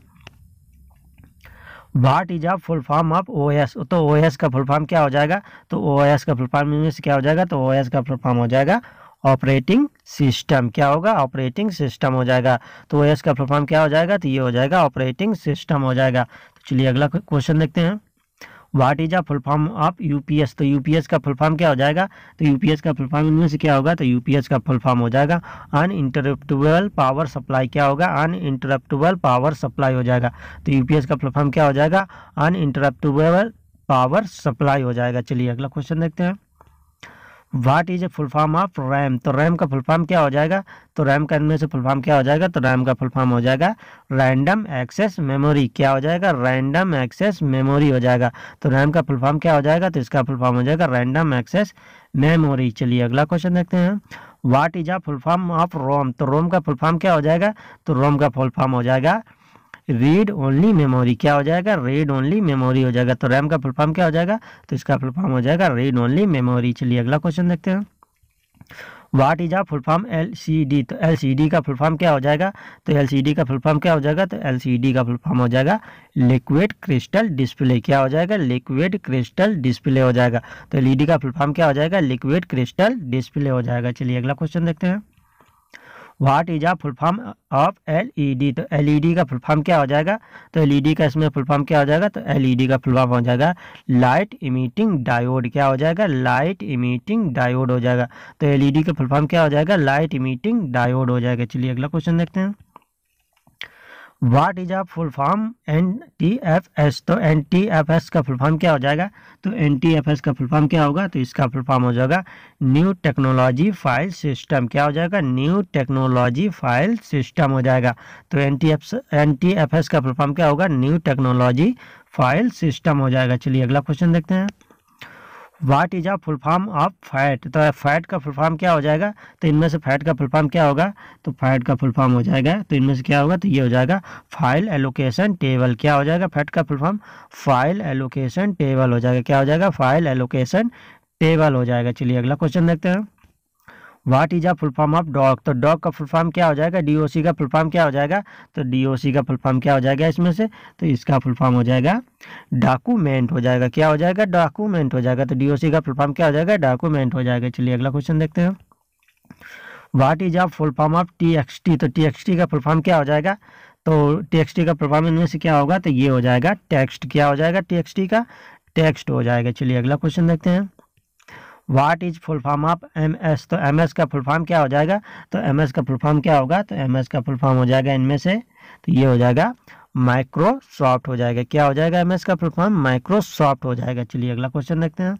what is a full form of O S तो ओ एस का फुल फॉर्म क्या हो जाएगा तो ओ एस का फुल फॉर्म इनमें से क्या हो जाएगा तो ओ एस का फुल फॉर्म हो जाएगा ऑपरेटिंग सिस्टम क्या होगा ऑपरेटिंग सिस्टम हो जाएगा तो ओ एस का फुल फॉर्म क्या हो जाएगा तो ये हो जाएगा ऑपरेटिंग सिस्टम हो जाएगा तो चलिए अगला क्वेश्चन देखते हैं what is a full form of UPS तो यूपीएस का फुल फॉर्म क्या हो जाएगा तो यूपीएस का फुल फॉर्म इनमें से क्या होगा तो यूपीएस का फुल फॉर्म हो जाएगा अन इंटरप्टेबल पावर सप्लाई क्या होगा अन इंटरप्टेबल पावर सप्लाई हो जाएगा तो यूपीएस का फुल फॉर्म क्या हो जाएगा अन इंटरप्टेबल पावर सप्लाई हो जाएगा चलिए अगला क्वेश्चन देखते हैं what is a full form of RAM तो रैम का फुल फॉर्म क्या हो जाएगा तो रैम का इनमें से फुल फॉर्म क्या हो जाएगा तो रैम का फुल फॉर्म हो जाएगा रैंडम एक्सेस मेमोरी क्या हो जाएगा रैंडम एक्सेस मेमोरी हो जाएगा तो रैम का फुल फॉर्म क्या हो जाएगा तो इसका फुल फॉर्म हो जाएगा रैंडम एक्सेस मेमोरी चलिए अगला क्वेश्चन देखते हैं what is a full form of ROM तो रोम का फुल फॉर्म क्या हो जाएगा तो रोम का फुल फॉर्म हो जाएगा रीड ओनली मेमोरी क्या हो जाएगा रीड ओनली मेमोरी हो जाएगा तो रैम का फुलफॉर्म क्या हो जाएगा तो इसका फुलफॉर्म हो जाएगा रीड ओनली मेमोरी चलिए अगला क्वेश्चन देखते हैं what is a full form L C D तो एल सी डी का फुलफॉर्म क्या हो जाएगा तो एल सी डी का फुलफॉर्म क्या हो जाएगा तो एल सी डी का फुलफॉर्म हो जाएगा लिक्विड क्रिस्टल डिस्प्ले क्या हो जाएगा लिक्विड क्रिस्टल डिस्प्ले हो जाएगा तो एल ई डी का फुलफॉर्म क्या हो जाएगा लिक्विड क्रिस्टल डिस्प्ले हो जाएगा चलिए अगला क्वेश्चन देखते हैं what is a full form of LED तो एलईडी e का फुल फॉर्म क्या हो जाएगा तो एलईडी e का इसमें फुल फॉर्म क्या हो जाएगा तो एलईडी e का फुल फॉर्म हो जाएगा लाइट इमिटिंग डायोड क्या हो जाएगा लाइट इमिटिंग डायोड हो जाएगा तो एलईडी का फुल फॉर्म क्या हो जाएगा लाइट इमिटिंग डायोड हो जाएगा चलिए अगला क्वेश्चन देखते हैं what is a full form N T F S तो एन टी एफ एस का फुल फॉर्म क्या हो जाएगा तो एन टी एफ एस का फुल फॉर्म क्या होगा तो इसका फुल फॉर्म हो जाएगा न्यू टेक्नोलॉजी फाइल सिस्टम क्या हो जाएगा न्यू टेक्नोलॉजी फाइल सिस्टम हो जाएगा तो N T F N T F S का फुल फॉर्म क्या होगा न्यू टेक्नोलॉजी फाइल सिस्टम हो जाएगा चलिए अगला क्वेश्चन देखते हैं what is a full form of FAT तो फैट का फुल फॉर्म क्या हो जाएगा तो इनमें से फैट का फुल फॉर्म क्या होगा तो फैट का फुल फॉर्म हो जाएगा तो इनमें से क्या होगा तो ये हो जाएगा फाइल एलोकेशन टेबल क्या हो जाएगा फैट का full form file allocation table हो जाएगा क्या हो जाएगा फाइल एलोकेशन टेबल हो जाएगा चलिए अगला क्वेश्चन देखते हैं what is a full form of dog तो डॉग का फुल फॉर्म क्या हो जाएगा डीओसी का फुल फॉर्म क्या हो जाएगा तो डीओसी का फुल फॉर्म क्या हो जाएगा इसमें से तो इसका फुल फॉर्म हो जाएगा डॉक्यूमेंट हो जाएगा क्या हो जाएगा डॉक्यूमेंट हो जाएगा तो डीओसी का फुल फॉर्म क्या हो जाएगा डॉक्यूमेंट हो जाएगा चलिए अगला क्वेश्चन देखते हैं what is a full form of T X T तो टी एक्स टी का फुल फॉर्म क्या हो जाएगा तो टी एक्स टी का फुल फॉर्म इनमें से क्या होगा तो ये हो जाएगा टेक्स्ट क्या हो जाएगा टी एक्स टी का टेक्स्ट हो जाएगा चलिए अगला क्वेश्चन देखते हैं what is full form of M S तो एम एस का फुल फॉर्म क्या हो जाएगा तो एम एस का फुल फॉर्म क्या होगा तो एम एस का फुल फॉर्म हो जाएगा इनमें से तो ये हो जाएगा माइक्रोसॉफ्ट हो जाएगा क्या हो जाएगा एम एस का फुल फॉर्म माइक्रोसॉफ्ट हो जाएगा चलिए अगला क्वेश्चन देखते हैं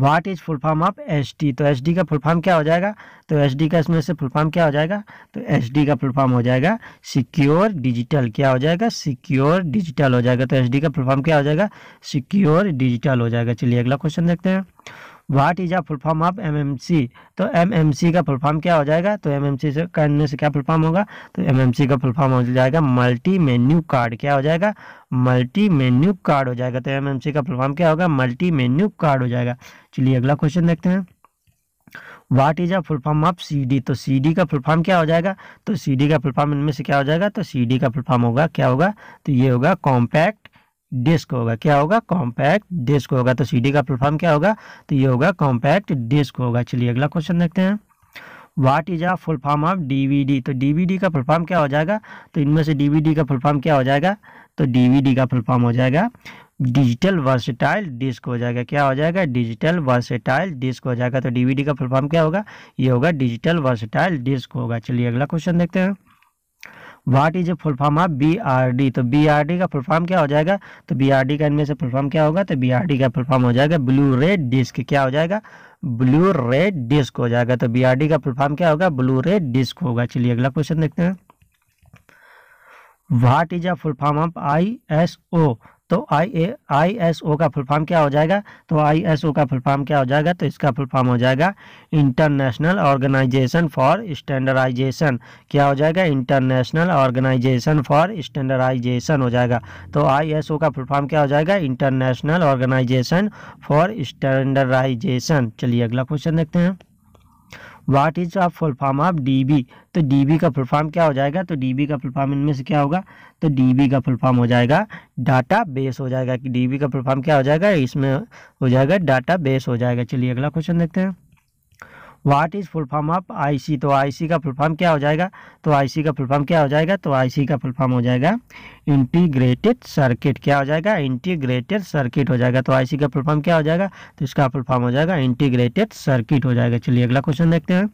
what is full form of S D तो एस डी का फुल फॉर्म क्या हो जाएगा तो एस डी का इसमें से फुल फॉर्म क्या हो जाएगा तो एस डी का फुल फॉर्म हो जाएगा सिक्योर डिजिटल क्या हो जाएगा सिक्योर डिजिटल हो जाएगा तो एस डी का फुल फॉर्म क्या हो जाएगा सिक्योर डिजिटल हो जाएगा चलिए अगला क्वेश्चन देखते हैं what is a full form of MMC तो एमएमसी का फुल फॉर्म क्या हो जाएगा तो एमएमसी से करने से क्या फुल फॉर्म होगा तो एमएमसी का फुल फॉर्म हो जाएगा मल्टी मेन्यू कार्ड क्या हो जाएगा मल्टी मेन्यू कार्ड हो जाएगा तो एमएमसी का फुल फॉर्म क्या होगा मल्टी मेन्यू कार्ड हो जाएगा चलिए अगला क्वेश्चन देखते हैं what is a full form of C D तो सी डी का फुल फॉर्म क्या हो जाएगा तो सी डी का फुल फॉर्म इनमें से क्या हो जाएगा तो सी डी का फुल फॉर्म होगा क्या होगा तो ये होगा कॉम्पैक्ट डिस्क होगा क्या होगा कॉम्पैक्ट डिस्क होगा तो सीडी का फुलफॉर्म क्या होगा तो ये होगा कॉम्पैक्ट डिस्क होगा चलिए अगला क्वेश्चन देखते हैं what is a full form of DVD तो डीवीडी का फुलफॉर्म क्या हो जाएगा तो इनमें से डीवीडी का फुलफॉर्म क्या हो जाएगा तो डीवीडी का फुलफॉर्म हो जाएगा डिजिटल वर्सेटाइल डिस्क हो जाएगा क्या हो जाएगा डिजिटल वर्सेटाइल डिस्क हो जाएगा तो डीवीडी का फुल फॉर्म क्या होगा ये होगा डिजिटल वर्सेटाइल डिस्क होगा चलिए अगला क्वेश्चन देखते हैं what is a full form of B R D तो बी आर डी का फुल फॉर्म क्या हो जाएगा तो बी आर डी का इनमें से फुल फॉर्म क्या होगा तो बी आर डी का फुल फॉर्म हो जाएगा ब्लू रेड डिस्क क्या हो जाएगा ब्लू रेड डिस्क हो जाएगा तो बी आर डी का फुल फॉर्म क्या होगा ब्लू रेड डिस्क होगा चलिए अगला क्वेश्चन देखते हैं what is a full form of I S O तो आई ए आई एस ओ का फुल फॉर्म क्या हो जाएगा तो आई एस ओ का फुल फॉर्म क्या हो जाएगा तो इसका फुल फॉर्म हो जाएगा इंटरनेशनल ऑर्गेनाइजेशन फॉर स्टैंडर्डाइजेशन क्या हो जाएगा इंटरनेशनल ऑर्गेनाइजेशन फॉर स्टैंडर्डाइजेशन हो जाएगा तो आई एस ओ का फुल फॉर्म क्या हो जाएगा इंटरनेशनल ऑर्गेनाइजेशन फॉर स्टैंडर्डाइजेशन चलिए अगला क्वेश्चन देखते हैं वाट इज तो का फुल फॉर्म ऑफ डी तो डी का फुल फॉर्म क्या हो जाएगा तो डी का फुल फॉर्म इनमें से क्या होगा तो डी का फुल फॉर्म हो जाएगा डाटा बेस हो जाएगा कि डी का फुल फॉर्म क्या हो जाएगा इसमें हो जाएगा डाटा बेस हो जाएगा चलिए अगला क्वेश्चन देखते हैं what is full form of IC तो आईसी का फुल फॉर्म क्या हो जाएगा तो आईसी का फुल फॉर्म क्या हो जाएगा तो आईसी का फुल फॉर्म हो जाएगा इंटीग्रेटेड सर्किट क्या हो जाएगा इंटीग्रेटेड सर्किट हो जाएगा तो आईसी का फुल फॉर्म क्या हो जाएगा तो इसका फुल फॉर्म हो जाएगा इंटीग्रेटेड सर्किट हो जाएगा चलिए अगला क्वेश्चन देखते हैं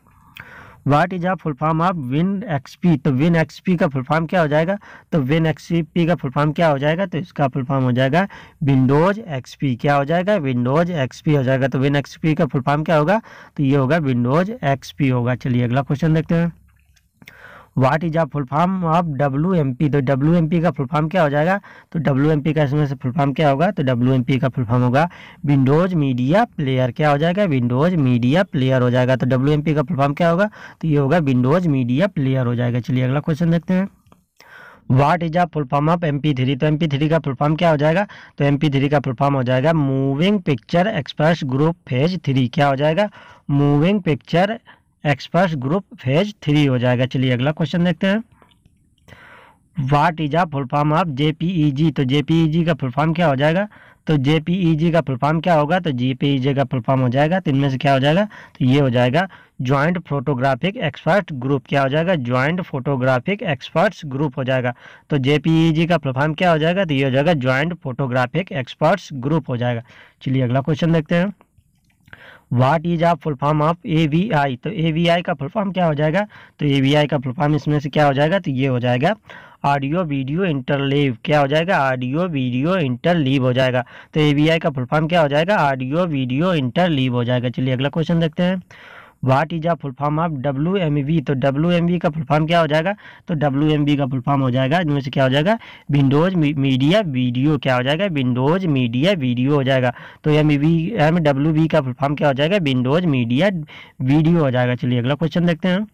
what is a full form of win XP तो विन एक्सपी का फुल फॉर्म क्या हो जाएगा तो विन एक्सपी का फुल फॉर्म क्या हो जाएगा तो इसका फुल फॉर्म हो जाएगा विंडोज एक्सपी क्या हो जाएगा विंडोज एक्सपी हो जाएगा तो विन एक्सपी का फुल फॉर्म क्या होगा तो ये होगा विंडोज एक्सपी होगा चलिए अगला क्वेश्चन देखते हैं what is a full form of W M P तो डब्ल्यू एम पी का फुल फॉर्म क्या हो जाएगा तो डब्ल्यू एम पी का इसमें से फुल फॉर्म क्या होगा तो डब्ल्यू एम पी का फुल फॉर्म होगा विंडोज मीडिया प्लेयर क्या हो जाएगा विंडोज मीडिया प्लेयर हो जाएगा तो डब्ल्यू एम पी का फुल फॉर्म क्या होगा तो ये होगा विंडोज मीडिया प्लेयर हो जाएगा चलिए अगला क्वेश्चन देखते हैं what is a full form of M P three तो एम पी थ्री का फुल फॉर्म क्या हो जाएगा तो एम पी थ्री का फुल फॉर्म हो जाएगा moving picture express group phase three क्या हो जाएगा moving picture express group phase three हो जाएगा चलिए अगला क्वेश्चन देखते हैं what is a full form of J P E G तो जे पी ई जी का फुल फॉर्म क्या हो जाएगा तो जे पी ई जी का फुल फॉर्म क्या होगा तो जे पी ई जी का फुल फॉर्म हो जाएगा तो इनमें से क्या हो जाएगा तो ये हो जाएगा ज्वाइंट फोटोग्राफिक एक्सपर्ट ग्रुप क्या हो जाएगा ज्वाइंट फोटोग्राफिक एक्सपर्ट्स ग्रुप हो जाएगा तो जे पी ई जी का फुल फॉर्म क्या हो जाएगा तो ये हो जाएगा ज्वाइंट फोटोग्राफिक एक्सपर्ट्स ग्रुप हो जाएगा चलिए अगला क्वेश्चन देखते हैं वाट इज आप full form of A V I तो ए वी आई का फुल फॉर्म क्या हो जाएगा तो ए वी आई का फुल फॉर्म इसमें से क्या हो जाएगा तो ये हो जाएगा ऑडियो वीडियो इंटरलीव क्या हो जाएगा ऑडियो वीडियो इंटरलीव हो जाएगा तो ए वी आई का फुल फॉर्म क्या हो जाएगा ऑडियो वीडियो इंटरलीव हो जाएगा चलिए अगला क्वेश्चन देखते हैं what is a full form of W M V तो डब्ल्यू एम वी का फुल फॉर्म क्या हो जाएगा तो डब्ल्यू एम बी का फुल फॉर्म हो जाएगा इनमें से क्या हो जाएगा विंडोज मीडिया वीडियो क्या हो जाएगा विंडोज मीडिया वीडियो हो जाएगा तो M V M W V का फुल फॉर्म क्या हो जाएगा विंडोज मीडिया वीडियो हो जाएगा चलिए अगला क्वेश्चन देखते हैं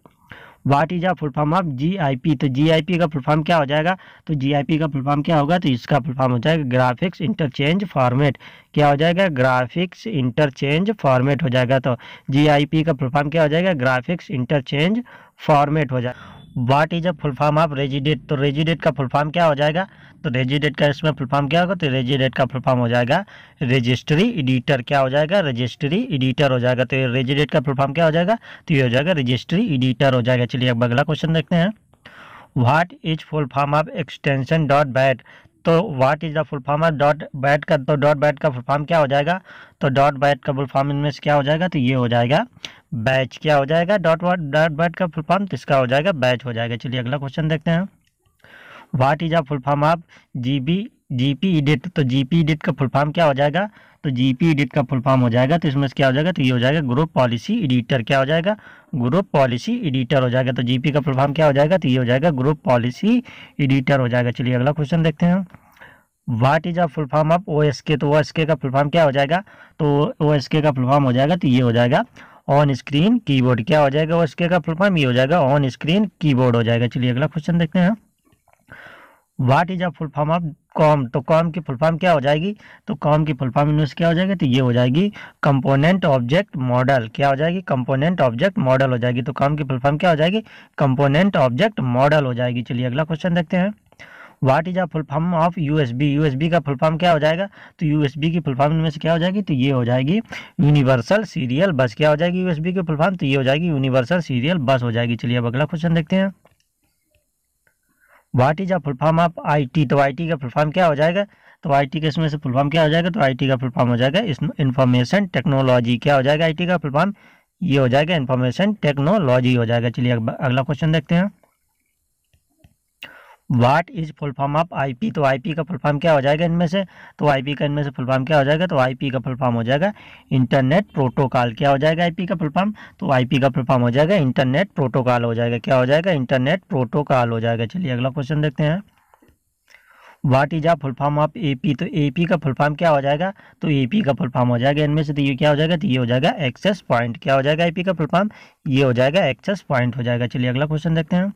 what is a full form of G I P तो जी आई पी का फुल फॉर्म क्या हो जाएगा तो जी आई पी का फुल फॉर्म क्या होगा तो इसका फुल फॉर्म हो जाएगा ग्राफिक्स इंटरचेंज फॉर्मेट क्या हो जाएगा ग्राफिक्स इंटरचेंज फॉर्मेट हो जाएगा तो जी आई पी का फुल फॉर्म क्या हो जाएगा ग्राफिक्स इंटरचेंज फॉर्मेट हो जाएगा what is a full form of resident तो रेजिडेट का फुल फॉर्म क्या हो जाएगा तो रेजिडेट का इसमें फुल फॉर्म क्या होगा तो रेजिडेट का फुल फॉर्म हो जाएगा रजिस्ट्री एडिटर क्या हो जाएगा रजिस्ट्री एडिटर हो जाएगा तो रेजिडेट का फुल फॉर्म क्या हो जाएगा तो ये हो जाएगा रजिस्ट्री एडिटर हो जाएगा चलिए अब अगला क्वेश्चन देखते हैं what is full form of extension dot bat तो what is the full form of dot bat का तो डॉट बैट का फुल फॉर्म क्या हो जाएगा तो डॉट बैट का फुल फॉर्म इनमें से क्या हो जाएगा तो ये हो जाएगा बैच क्या हो जाएगा डॉट वर्ड डॉट वर्ड का फुल फॉर्म किसका हो जाएगा बैच हो जाएगा चलिए अगला क्वेश्चन देखते हैं what is a full form of G B G P edit तो जी पी एडिट का फुल फॉर्म क्या हो जाएगा तो जी पी एडिट का फुल फॉर्म हो जाएगा तो इसमें क्या हो जाएगा तो ये हो जाएगा ग्रुप पॉलिसी एडिटर क्या हो जाएगा ग्रुप पॉलिसी एडिटर हो जाएगा तो जी पी का फुल फॉर्म क्या हो जाएगा तो ये हो जाएगा ग्रुप पॉलिसी एडिटर हो जाएगा चलिए अगला क्वेश्चन देखते हैं what is a full form of O S K तो ओ एस के का फुल फॉर्म क्या हो जाएगा तो ओ एस के का फुल फॉर्म हो जाएगा तो ये हो जाएगा ऑन स्क्रीन कीबोर्ड क्या हो जाएगा वो इसके का फुल फॉर्म ये हो जाएगा ऑन स्क्रीन कीबोर्ड हो जाएगा चलिए अगला क्वेश्चन देखते हैं what is a full form of COM तो कॉम की फुल फॉर्म क्या हो जाएगी तो कॉम की फुल फॉर्म इन्वेस्ट क्या हो जाएगी तो ये हो जाएगी कंपोनेंट ऑब्जेक्ट मॉडल क्या हो जाएगी कंपोनेंट ऑब्जेक्ट मॉडल हो जाएगी तो कॉम की फुल फॉर्म क्या हो जाएगी कंपोनेंट ऑब्जेक्ट मॉडल हो जाएगी चलिए अगला क्वेश्चन देखते हैं what is a full form of USB USB का फुल फॉर्म क्या हो जाएगा तो यूएसबी की फुल फॉर्म में से क्या हो जाएगी तो ये हो जाएगी यूनिवर्सल सीरियल बस क्या हो जाएगी यूएसबी की फुल फॉर्म तो ये हो जाएगी यूनिवर्सल सीरियल बस हो जाएगी चलिए अब अगला क्वेश्चन देखते हैं what is a full form of T तो टी का फुल फॉर्म क्या हो जाएगा तो आईटी के इसमें से फुल फॉर्म क्या हो जाएगा तो आईटी का फुल फॉर्म हो जाएगा इन्फॉर्मेशन टेक्नोलॉजी क्या हो जाएगा आईटी का फुल फॉर्म ये हो जाएगा इन्फॉर्मेशन टेक्नोलॉजी हो जाएगा चलिए अगला क्वेश्चन देखते हैं what is full form of IP तो आईपी का फुल फॉर्म क्या हो जाएगा इनमें से तो आईपी का इनमें से फुल फॉर्म क्या हो जाएगा तो आईपी का फुल फॉर्म हो जाएगा इंटरनेट प्रोटोकॉल क्या हो जाएगा आईपी का फुल फॉर्म तो आईपी का फुल फॉर्म हो जाएगा इंटरनेट प्रोटोकॉल हो जाएगा क्या हो जाएगा इंटरनेट प्रोटोकॉल हो जाएगा चलिए अगला क्वेश्चन देखते हैं what is a full form of P तो पी का फुल फॉर्म क्या हो जाएगा तो पी का फुल फॉर्म हो जाएगा इनमें से तो ये क्या हो जाएगा तो ये हो जाएगा एक्सेस पॉइंट क्या हो जाएगा पी का फुल फॉर्म ये हो जाएगा एक्सेस पॉइंट हो जाएगा चलिए अगला क्वेश्चन देखते हैं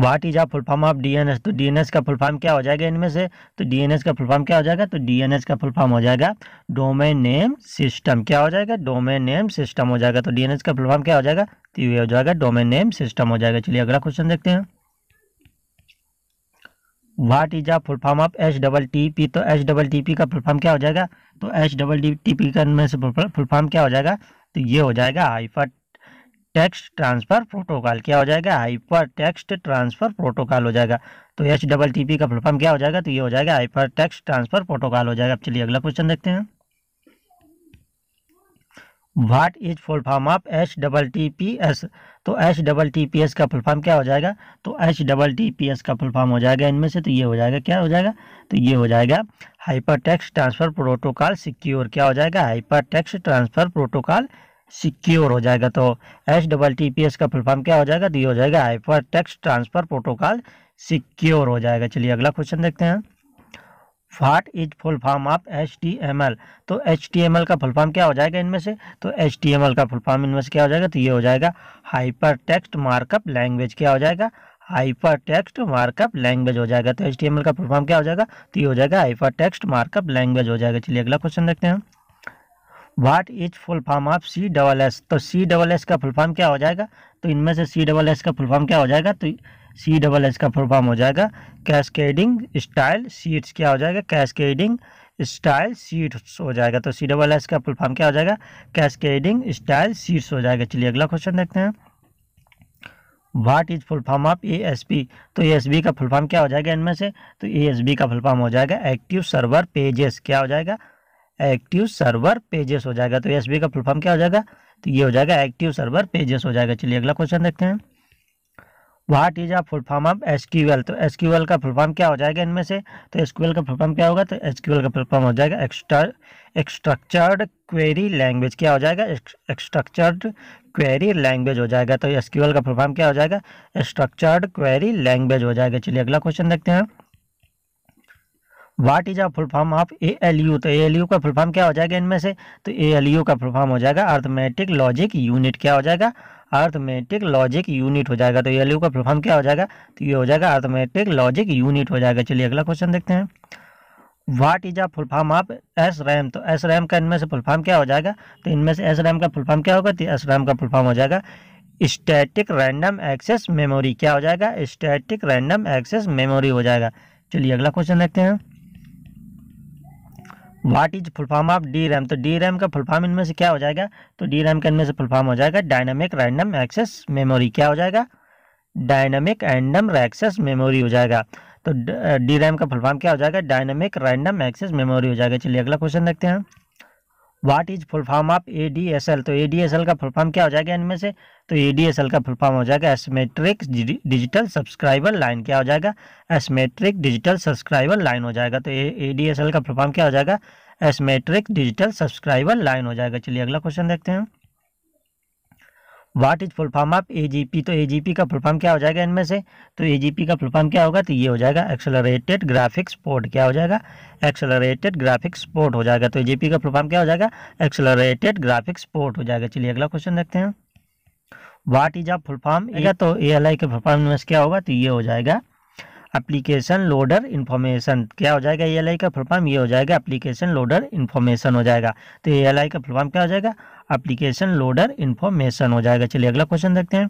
what is a full form of DNS तो डीएनएस का फुल क्या हो जाएगा इनमें से तो डीएनएस का फुल क्या हो जाएगा तो डीएनएस का फुल हो जाएगा डोमेन नेम सिस्टम क्या हो जाएगा डोमेन नेम सिस्टम हो जाएगा तो डीएनएस का फुल क्या हो जाएगा तो ये हो जाएगा डोमेन नेम सिस्टम हो जाएगा चलिए अगला क्वेश्चन देखते हैं what is a full of H double T P तो एच डबल टी पी का फुल क्या हो जाएगा तो एच डबल टी पी का में क्या हो जाएगा तो ये हो जाएगा हाइपर टेक्स्ट ट्रांसफ़र प्रोटोकॉल क्या हो जाएगा हाइपर टेक्स्ट ट्रांसफ़र प्रोटोकॉल हो जाएगा तो एच डबल टी पी का फुलफॉर्म क्या हो जाएगा तो ये हो जाएगा हाइपर टेक्स्ट ट्रांसफ़र प्रोटोकॉल हो जाएगा अब चलिए अगला क्वेश्चन देखते हैं what is full form of H double T P S तो H double T P S का फुल फॉर्म क्या हो जाएगा तो H double T P S का फुल फॉर्म हो जाएगा इनमें से तो ये हो जाएगा क्या हो जाएगा तो ये हो जाएगा hyper text transfer protocol secure क्या हो जाएगा hyper text transfer protocol secure हो जाएगा तो H double T P S का फुलफॉर्म क्या हो जाएगा दी हो जाएगा hyper text transfer protocol secure हो जाएगा चलिए अगला क्वेश्चन देखते हैं what is full form of H T M L तो एच टी एम एल का फुल फॉर्म क्या हो जाएगा इनमें से तो एच टी एम एल का फुल फॉर्म इनमें से क्या हो जाएगा तो ये हो जाएगा हाइपर टेक्स्ट मार्कअप लैंग्वेज क्या हो जाएगा हाइपर टेक्स्ट मार्कअप लैंग्वेज हो जाएगा तो एच टी एम एल का फुल फॉर्म क्या हो जाएगा तो ये हो जाएगा हाइपर टेक्स्ट मार्कअप लैंग्वेज हो जाएगा चलिए अगला क्वेश्चन देखते हैं what is full form of C double S तो सी डबल एस का फुल फॉर्म क्या हो जाएगा तो इनमें से सी डबल एस का फुल फॉर्म क्या हो जाएगा तो सी डबल एस का फुल फॉर्म हो जाएगा कैस्केडिंग स्टाइल सीट्स क्या हो जाएगा कैस्केडिंग स्टाइल सीट्स हो जाएगा तो सी डबल एस का फुल फॉर्म क्या हो जाएगा कैस्केडिंग स्टाइल सीट्स हो जाएगा चलिए अगला क्वेश्चन देखते हैं what is full form of A S P तो ए एस बी का फुल फॉर्म क्या हो जाएगा इनमें से तो ए एस बी का फुल फॉर्म हो जाएगा एक्टिव सर्वर पेजेस क्या हो जाएगा एक्टिव सर्वर पेजेस हो जाएगा तो एस का फुल क्या हो जाएगा तो ये हो जाएगा एक्टिव सर्वर पेजेस हो जाएगा चलिए अगला क्वेश्चन देखते हैं what is a full form of S तो एस का फुल फॉर्म क्या हो जाएगा इनमें से तो एस का फुल फॉर्म क्या होगा तो एस का फुल फॉर्म हो जाएगा एक्स्ट्रा एक्स्ट्रक्चर्ड क्वेरी लैंग्वेज क्या हो जाएगा एक्स्ट्रक्चर्ड क्वेरी लैंग्वेज हो जाएगा तो एस का फुल फॉर्म क्या हो जाएगा स्ट्रक्चर्ड क्वेरी लैंग्वेज हो जाएगा चलिए अगला क्वेश्चन देखते हैं what is a full form of A L U तो ए एल यू का फुल फॉर्म क्या हो जाएगा इनमें से तो ए एल यू का फुल फॉर्म हो जाएगा अर्थमेटिक लॉजिक यूनिट क्या हो जाएगा अर्थमेटिक लॉजिक यूनिट हो जाएगा तो ए एल यू का फुल फॉर्म क्या हो जाएगा तो ये हो जाएगा अर्थमेटिक लॉजिक यूनिट हो जाएगा चलिए अगला क्वेश्चन देखते हैं what is a full form of S RAM तो एस रैम का इनमें से फुल फॉर्म क्या हो जाएगा तो इनमें से एस रैम का फुल फॉर्म क्या होगा तो एस रैम का फुल फॉर्म हो जाएगा स्टैटिक रैंडम एक्सेस मेमोरी क्या हो जाएगा स्टैटिक रैंडम एक्सेस मेमोरी हो जाएगा चलिए अगला क्वेश्चन देखते हैं what is full form of D RAM तो डी रैम का फुल फॉर्म इनमें से क्या हो जाएगा तो डी रैम का इनमें से फुल फॉर्म हो जाएगा डायनामिक रैंडम एक्सेस मेमोरी क्या हो जाएगा डायनामिक रैंडम एक्सेस मेमोरी हो जाएगा तो डी रैम का फुल फॉर्म क्या हो जाएगा डायनामिक रैंडम एक्सेस मेमोरी हो जाएगा चलिए अगला क्वेश्चन देखते हैं what is full form of A D S L तो ए डी एस एल का फुल फॉर्म क्या हो जाएगा इनमें से तो ए डी एस एल का फुल फॉर्म हो जाएगा एसमेट्रिक डिजिटल सब्सक्राइबर लाइन क्या हो जाएगा एसमेट्रिक डिजिटल सब्सक्राइबर लाइन हो जाएगा तो ए डी एस एल का फुल फॉर्म क्या हो जाएगा एसमेट्रिक डिजिटल सब्सक्राइबर लाइन हो जाएगा चलिए अगला क्वेश्चन देखते हैं what is full form of AGP तो एजीपी का फुल फॉर्म क्या हो जाएगा इनमें से तो एजीपी का फुल फॉर्म क्या होगा तो ये हो जाएगा एक्सेलरेटेड ग्राफिक्स पोर्ट क्या हो जाएगा एक्सेलरेटेड ग्राफिक्स पोर्ट हो जाएगा तो एजीपी का फुल फॉर्म क्या हो जाएगा एक्सेलरेटेड ग्राफिक्स पोर्ट हो जाएगा चलिए अगला क्वेश्चन देखते हैं what is a full form तो ए एल आई के फुल फॉर्म में क्या होगा तो ये हो जाएगा एप्लीकेशन लोडर इन्फॉर्मेशन क्या हो जाएगा ए का फुल फॉर्म ये हो जाएगा एप्लीकेशन लोडर इन्फॉर्मेशन हो जाएगा तो ए का फुल फॉर्म क्या हो जाएगा एप्लीकेशन लोडर इन्फॉर्मेशन हो जाएगा चलिए अगला क्वेश्चन देखते हैं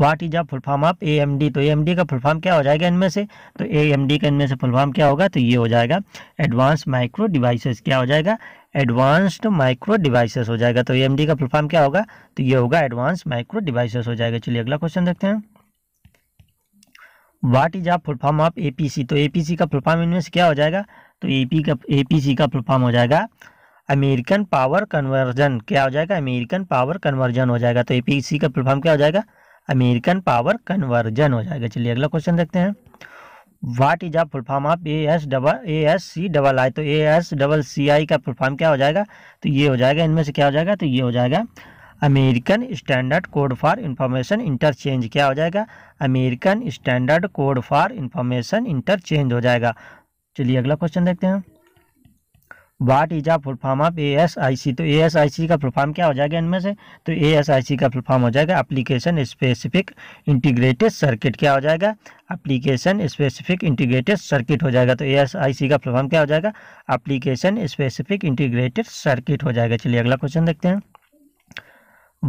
what is a full form of A M D तो ए एम डी का फुल फॉर्म क्या हो जाएगा इनमें से तो ए एम डी का इनमें से फुल फॉर्म क्या होगा तो ये हो जाएगा एडवांस माइक्रो डिवाइसेस क्या हो जाएगा एडवांस्ड माइक्रो डिवाइसेस हो जाएगा तो ए एम डी का फुल फॉर्म क्या होगा तो ये होगा एडवांस माइक्रो डिवाइसेस हो जाएगा चलिए अगला क्वेश्चन देखते हैं वाट इज आप full form of A P C तो ए पी सी का फुल फॉर्म इनमें से क्या हो जाएगा तो ए पी का ए पी सी का फुल फॉर्म हो जाएगा अमेरिकन पावर कन्वर्जन क्या हो जाएगा अमेरिकन पावर कन्वर्जन हो जाएगा तो एपीसी का फुल क्या हो जाएगा अमेरिकन पावर कन्वर्जन हो जाएगा चलिए अगला क्वेश्चन देखते हैं वाट इज आप फुलफार्म आप A S double A S C double I तो ए एस डबल सी आई का फुलफार्म क्या हो जाएगा तो ये हो जाएगा इनमें से क्या हो जाएगा तो ये हो जाएगा American standard code for information interchange क्या हो जाएगा American standard code for information interchange हो जाएगा चलिए अगला क्वेश्चन देखते हैं what is a full form of A S I C तो ए एस आई सी का फुल फॉर्म क्या हो जाएगा इनमें से तो ए एस आई सी का फुल फॉर्म हो जाएगा एप्लीकेशन स्पेसिफिक इंटीग्रेटेड सर्किट क्या हो जाएगा एप्लीकेशन स्पेसिफिक इंटीग्रेटेड सर्किट हो जाएगा तो ए एस आई सी का फुल फॉर्म क्या हो जाएगा एप्लीकेशन स्पेसिफिक इंटीग्रेटेड सर्किट हो जाएगा चलिए अगला क्वेश्चन देखते हैं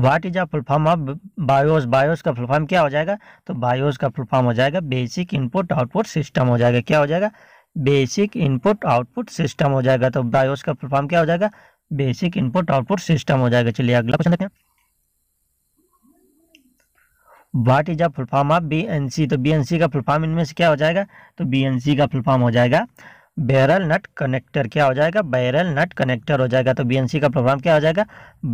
what is a full form of BIOS BIOS का फुल फॉर्म क्या हो जाएगा तो बायोस का फुल फॉर्म हो जाएगा बेसिक इनपुट आउटपुट सिस्टम हो जाएगा क्या हो जाएगा बेसिक इनपुट आउटपुट सिस्टम हो जाएगा तो बायोस का फुलफॉर्म क्या हो जाएगा बेसिक इनपुट आउटपुट सिस्टम हो जाएगा चलिए अगला क्वेश्चन देखते हैं what is a full form of B N C तो बी एन सी का फुलफॉर्म इनमें से क्या हो जाएगा तो बी एन सी का फुलफॉर्म हो जाएगा बैरल नट कनेक्टर क्या हो जाएगा बैरल नट कनेक्टर हो जाएगा तो बी एन सी का फुलफॉर्म क्या हो जाएगा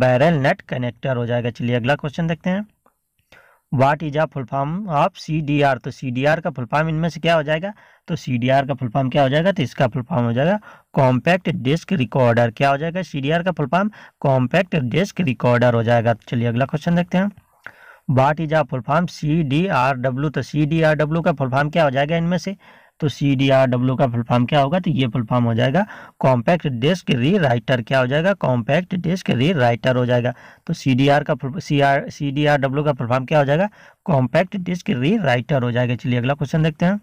बैरल नट कनेक्टर हो जाएगा चलिए अगला क्वेश्चन देखते हैं what is a full form of C D R तो सी डी आर का फुल फॉर्म इनमें से क्या हो जाएगा तो सी डी आर का फुल फॉर्म क्या हो जाएगा तो इसका फुल फॉर्म हो जाएगा कॉम्पैक्ट डिस्क रिकॉर्डर क्या हो जाएगा सी डी आर का full form compact disc recorder हो जाएगा तो चलिए अगला क्वेश्चन देखते हैं what is a full form C D R W तो सी डी आर डब्ल्यू का फुल फॉर्म क्या हो जाएगा इनमें से तो सी डी आर डब्ल्यू का फुल क्या होगा तो ये फुल हो जाएगा कॉम्पैक्ट डेस्क री राइटर क्या हो जाएगा कॉम्पैक्ट डेस्क री राइटर हो जाएगा तो सी डी आर का C R C D R W का फुल क्या हो जाएगा कॉम्पैक्ट डिस्क री राइटर हो जाएगा चलिए अगला क्वेश्चन देखते हैं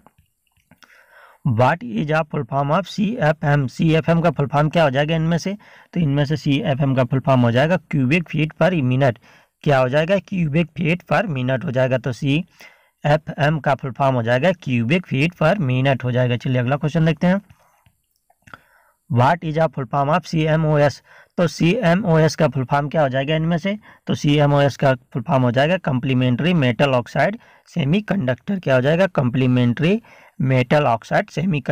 what is a full form of C F M C F M का फुल फॉर्म क्या हो जाएगा इनमें से तो इनमें से सी एफ एम का फुल फॉर्म हो जाएगा क्यूबिक फीट पर मिनट क्या हो जाएगा क्यूबिक फीट पर मिनट हो जाएगा तो सी एफ एम का फुल फॉर्म हो जाएगा क्यूबिक फीट पर मिनट हो जाएगा चलिए अगला क्वेश्चन देखते हैं what is a full form of C M O S तो सी एम ओ एस का फुल फॉर्म क्या हो जाएगा इनमें से तो सी एम ओ एस का फुल फॉर्म हो जाएगा complementary metal oxide semiconductor क्या हो जाएगा complementary metal oxide semi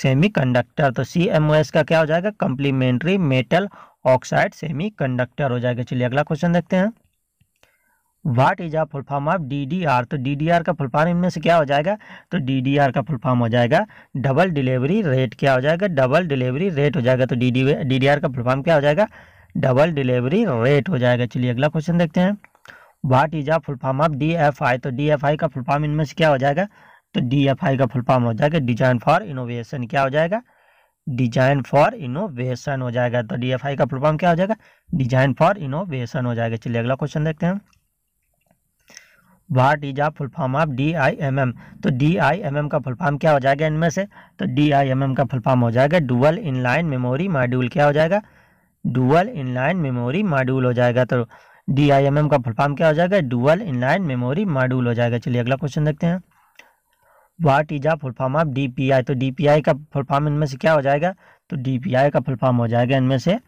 semiconductor तो सी एम ओ एस का क्या हो जाएगा complementary metal oxide semiconductor हो जाएगा चलिए अगला क्वेश्चन देखते हैं what is a full form of D D R तो डी डी आर का फुल फॉर्म इनमें से क्या हो जाएगा तो डी डी आर का फुल फॉर्म हो जाएगा डबल डिलीवरी रेट क्या हो जाएगा डबल डिलीवरी रेट हो जाएगा तो D D D D R का फुल फॉर्म क्या हो जाएगा डबल डिलीवरी रेट हो जाएगा चलिए अगला क्वेश्चन देखते हैं what is a full form of D F I तो डी एफ आई का फुल फॉर्म इनमें से क्या हो जाएगा तो डी एफ आई का फुल फॉर्म हो जाएगा डिजाइन फॉर इनोवेशन क्या हो जाएगा डिजाइन फॉर इनोवेशन हो जाएगा तो डी एफ आई का फुल फॉर्म क्या हो जाएगा डिजाइन फॉर इनोवेशन हो जाएगा चलिए अगला क्वेश्चन देखते हैं what is a full form of D I M M तो डी आई एम एम का फुल फॉर्म क्या हो जाएगा इनमें से तो डी आई एम एम का फुल फॉर्म हो जाएगा डुअल इनलाइन मेमोरी मॉड्यूल क्या हो जाएगा डुअल इनलाइन मेमोरी मॉड्यूल हो जाएगा तो डी आई एम एम का फुल फॉर्म क्या हो जाएगा डुअल इनलाइन मेमोरी मॉड्यूल हो जाएगा चलिए अगला क्वेश्चन देखते हैं what is a full form of D P I तो डी पी आई का फुल फॉर्म इनमें से क्या हो जाएगा तो डी पी आई का फुल फॉर्म हो जाएगा इनमें से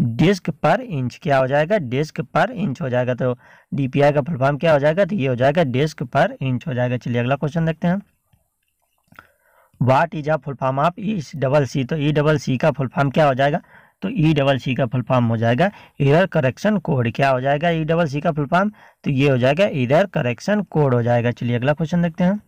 डिस्क पर इंच क्या हो जाएगा डिस्क पर इंच हो जाएगा तो डीपीआई का फुल क्या हो जाएगा तो ये हो जाएगा डिस्क पर इंच हो जाएगा चलिए अगला क्वेश्चन देखते हैं वाट इज आ फुल आप ई डबल सी तो ई डबल सी का फुल क्या हो जाएगा तो ई डबल सी का फुल हो जाएगा इधर करेक्शन कोड क्या हो जाएगा ई डबल सी का फुल तो ये हो जाएगा इधर करेक्शन कोड हो जाएगा चलिए अगला क्वेश्चन देखते हैं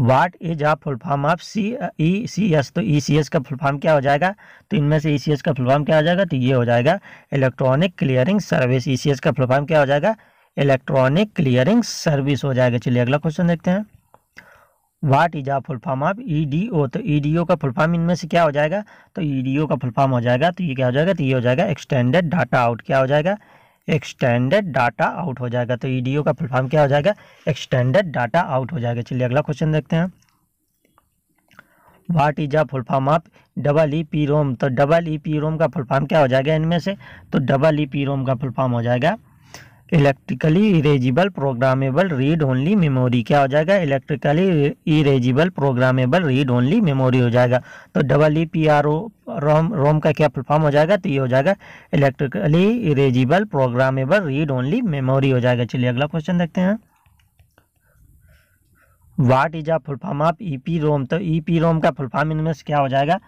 what is a full form of C E C S तो ई सी एस का फुल फॉर्म क्या हो जाएगा तो इनमें से ई सी एस का फुल फॉर्म क्या हो जाएगा तो ये हो जाएगा electronic clearing service E C S का फुल फॉर्म क्या हो जाएगा इलेक्ट्रॉनिक क्लियरिंग सर्विस हो जाएगा चलिए अगला क्वेश्चन देखते हैं what is a full form of E D O तो ई डी ओ का फुल फॉर्म इनमें से क्या हो जाएगा तो ई डी ओ का फुल फॉर्म हो जाएगा तो ये क्या हो जाएगा तो ये हो जाएगा एक्सटेंडेड डाटा आउट क्या हो जाएगा एक्सटेंडेड डाटा आउट हो जाएगा तो ईडीओ e का फुलफार्म क्या हो जाएगा एक्सटेंडेड डाटा आउट हो जाएगा चलिए अगला क्वेश्चन देखते हैं what is a full of double E P ROM तो डबल ई पी रोम का फुलफार्म क्या हो जाएगा इनमें से तो डबल ई पी रोम का फुलफार्म हो जाएगा electrically erasable programmable read only memory क्या हो जाएगा electrically erasable programmable read only memory हो जाएगा तो double E P R O ROM ROM का क्या फुलफॉर्म हो जाएगा तो ये हो जाएगा electrically erasable programmable read only memory हो जाएगा चलिए अगला क्वेश्चन देखते हैं what is a full form of E P ROM तो ई पी रोम का फुलफॉर्म इनमें से क्या हो जाएगा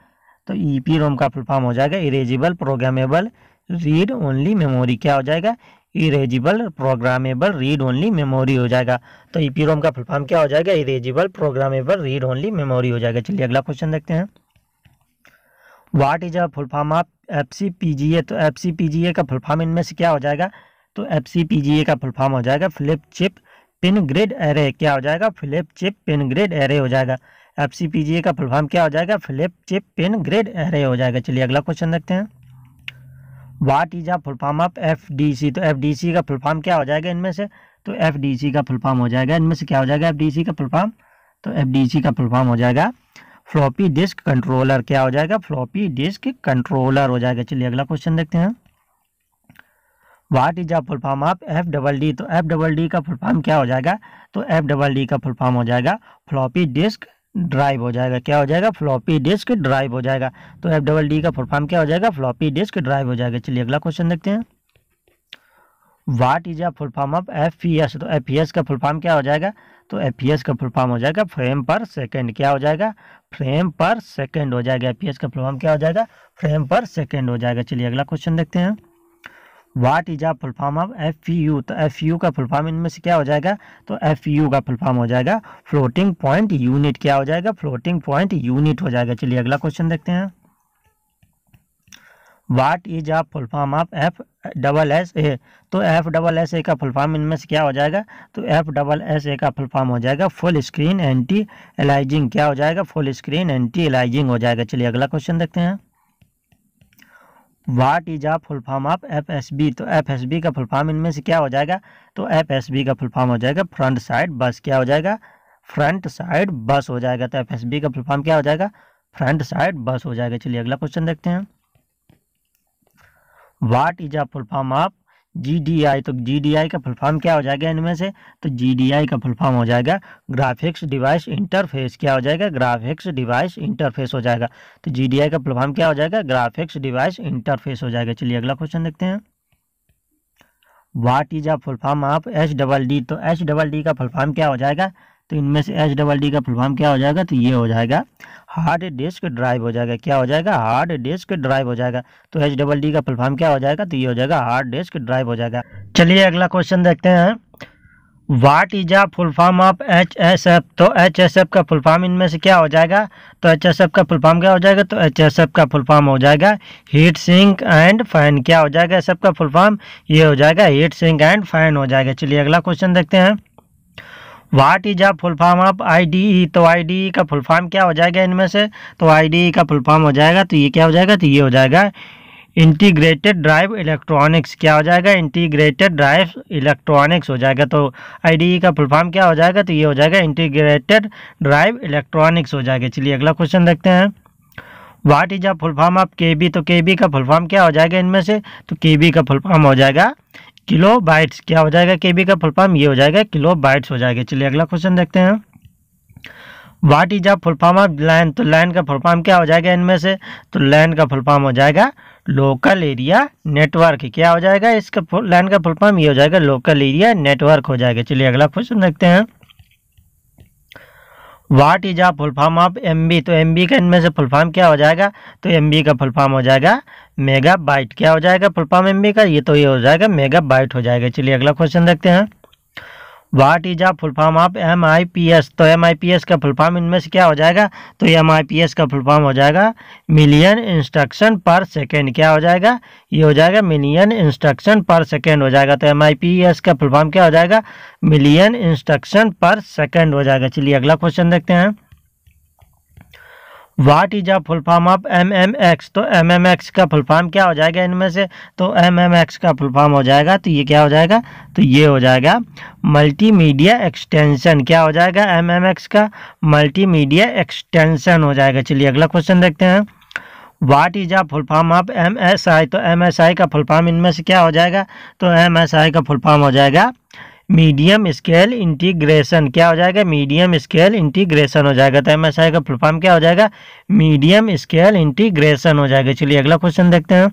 तो ई पी रोम का फुलफॉर्म हो जाएगा erasable programmable read only memory क्या हो जाएगा erasable programmable read only memory हो जाएगा तो ई का फुलफार्म क्या हो जाएगा erasable programmable read only memory हो जाएगा चलिए अगला क्वेश्चन देखते हैं what is a full of F C P G A तो एफ सी पी जी ए का फुल इनमें से क्या हो जाएगा तो एफ सी पी जी ए का फुल हो जाएगा flip chip pin grid array क्या हो जाएगा flip chip pin grid array हो जाएगा एफ सी पी जी ए का फुलफार्म क्या हो जाएगा flip chip pin grid array हो जाएगा चलिए अगला क्वेश्चन देखते हैं what is a full form of F D C तो एफ डी सी का फुलफार्म क्या हो जाएगा इनमें से तो एफ डी सी का फुलफार्म हो जाएगा इनमें से क्या हो जाएगा एफ डी सी का फुलफार्म तो एफ डी सी का फुलफार्म हो जाएगा फ्लॉपी डिस्क कंट्रोलर क्या हो जाएगा फ्लॉपी डिस्क कंट्रोलर हो जाएगा चलिए अगला क्वेश्चन देखते हैं what is a full form of F double D तो एफ डबल डी का फुलफार्म क्या हो जाएगा तो एफ डबल डी का फुलफार्म हो जाएगा फ्लॉपी डिस्क ड्राइव हो जाएगा क्या हो जाएगा फ्लॉपी डिस्क ड्राइव हो जाएगा तो एफ डबल डी का फुल क्या हो जाएगा फ्लॉपी डिस्क ड्राइव हो जाएगा चलिए अगला क्वेश्चन देखते हैं what is a full of F P S तो एफ पी एस का फुल क्या हो जाएगा तो एफ पी एस का फुल फॉर्म हो जाएगा फ्रेम पर सेकेंड क्या हो जाएगा फ्रेम पर सेकेंड हो जाएगा एफ पी एस का फुल फॉर्म क्या हो जाएगा फ्रेम पर सेकेंड हो जाएगा चलिए अगला क्वेश्चन देखते हैं what is a full of F U तो एफ यू का फुलफॉर्म इनमें से क्या हो जाएगा तो एफ यू का फुल हो जाएगा फ्लोटिंग पॉइंट यूनिट क्या हो जाएगा फ्लोटिंग पॉइंट यूनिट हो जाएगा चलिए अगला क्वेश्चन देखते हैं what is a full of F double S A तो एफ डबल एस ए का फुल फॉर्म इनमें से क्या हो जाएगा तो एफ डबल एस ए का फुल फॉर्म हो जाएगा फुल स्क्रीन एंटी एलाइजिंग क्या हो जाएगा फुल स्क्रीन एंटी एलाइजिंग हो जाएगा चलिए अगला क्वेश्चन देखते हैं what is a full form of F S B तो एफ एस बी का फुल फॉर्म इनमें से क्या हो जाएगा तो एफ एस बी का फुल फॉर्म हो जाएगा फ्रंट साइड बस क्या हो जाएगा फ्रंट साइड बस हो जाएगा तो एफ एस बी का फुल फॉर्म क्या हो जाएगा फ्रंट साइड बस हो जाएगा चलिए अगला क्वेश्चन देखते हैं what is a full form of GDI तो जीडीआई का फुल फॉर्म क्या हो जाएगा इनमें से तो जीडीआई का फुल फॉर्म हो जाएगा ग्राफिक्स डिवाइस इंटरफेस क्या हो जाएगा ग्राफिक्स डिवाइस इंटरफेस हो जाएगा तो जीडीआई का फुल फॉर्म क्या हो जाएगा ग्राफिक्स डिवाइस इंटरफेस हो जाएगा चलिए अगला क्वेश्चन देखते हैं what is a full form of H double D तो एच डबल डी का फुल फॉर्म क्या हो जाएगा तो इनमें से एच डबल डी का फुलफॉर्म क्या हो जाएगा तो ये हो जाएगा हार्ड डिस्क ड्राइव हो जाएगा क्या हो जाएगा हार्ड डिस्क ड्राइव हो जाएगा तो एच डबल डी का फुलफॉर्म क्या हो जाएगा तो ये हो जाएगा हार्ड डिस्क ड्राइव हो जाएगा चलिए अगला क्वेश्चन देखते हैं what is a full form of H S F तो एच एस एफ का फुल फॉर्म इनमें से क्या हो जाएगा तो एच एस एफ का फुल फॉर्म क्या हो जाएगा तो एच एस एफ का फुल फॉर्म हो जाएगा हीट सिंक एंड फैन क्या हो जाएगा एस एफ का फुल फॉर्म ये हो जाएगा हीट सिंक एंड फैन हो जाएगा चलिए अगला क्वेश्चन देखते हैं what is a full form of I तो आई का फुल फॉर्म क्या हो जाएगा इनमें से तो आई का फुल फॉर्म हो जाएगा तो ये क्या हो जाएगा तो ये हो जाएगा इंटीग्रेटेड ड्राइव इलेक्ट्रॉनिक्स क्या हो जाएगा इंटीग्रेटेड ड्राइव इलेक्ट्रॉनिक्स हो जाएगा तो आई का फुल फॉर्म क्या हो जाएगा तो ये हो जाएगा इंटीग्रेटेड ड्राइव इलेक्ट्रॉनिक्स हो जाएगा चलिए अगला क्वेश्चन देखते हैं what is a full form of K B तो के बी का फुल फॉर्म क्या हो जाएगा इनमें से तो के बी का फुल फॉर्म हो जाएगा किलो बाइट्स क्या हो जाएगा के बी का फुल फॉर्म ये हो जाएगा किलो बाइट्स हो जाएगा चलिए अगला क्वेश्चन देखते हैं what is a full form of LAN तो लैंड का फुल फॉर्म क्या हो जाएगा इनमें से तो लैंड का फुल फॉर्म हो जाएगा लोकल एरिया नेटवर्क क्या हो जाएगा इसका लैंड का फुल फॉर्म ये हो जाएगा लोकल एरिया नेटवर्क हो जाएगा चलिए अगला क्वेश्चन देखते हैं what is a full form of M B तो एम बी का इनमें से फुल फॉर्म क्या हो जाएगा तो एम बी का फुल फॉर्म हो जाएगा मेगा बाइट क्या हो जाएगा फुल फॉर्म एम बी का ये तो ये हो जाएगा मेगा बाइट हो जाएगा चलिए अगला क्वेश्चन देखते हैं what is a full form of M I P S तो एम आई पी एस का फुल फॉर्म इनमें से क्या हो जाएगा तो एम आई पी एस का फुल फॉर्म हो जाएगा मिलियन इंस्ट्रक्शन पर सेकेंड क्या हो जाएगा ये हो जाएगा मिलियन इंस्ट्रक्शन पर सेकेंड हो जाएगा तो एम आई पी एस का फुल फॉर्म क्या हो जाएगा मिलियन इंस्ट्रक्शन पर सेकेंड हो जाएगा चलिए अगला क्वेश्चन देखते हैं what is a full form of M M X तो एम एम एक्स का फुल फॉर्म क्या हो जाएगा इनमें से तो एम एम एक्स का फुल फॉर्म हो जाएगा तो ये क्या हो जाएगा तो ये हो जाएगा मल्टीमीडिया एक्सटेंशन क्या हो जाएगा एम एम एक्स का मल्टीमीडिया एक्सटेंशन हो जाएगा चलिए अगला क्वेश्चन देखते हैं what is a full form of M S I तो एम एस आई का फुल फॉर्म इनमें से क्या हो जाएगा तो एम एस आई का फुल फॉर्म हो जाएगा मीडियम स्केल इंटीग्रेशन क्या हो जाएगा मीडियम स्केल इंटीग्रेशन हो जाएगा तो एम एस आई का फुल फॉर्म क्या हो जाएगा मीडियम स्केल इंटीग्रेशन हो जाएगा चलिए अगला क्वेश्चन देखते हैं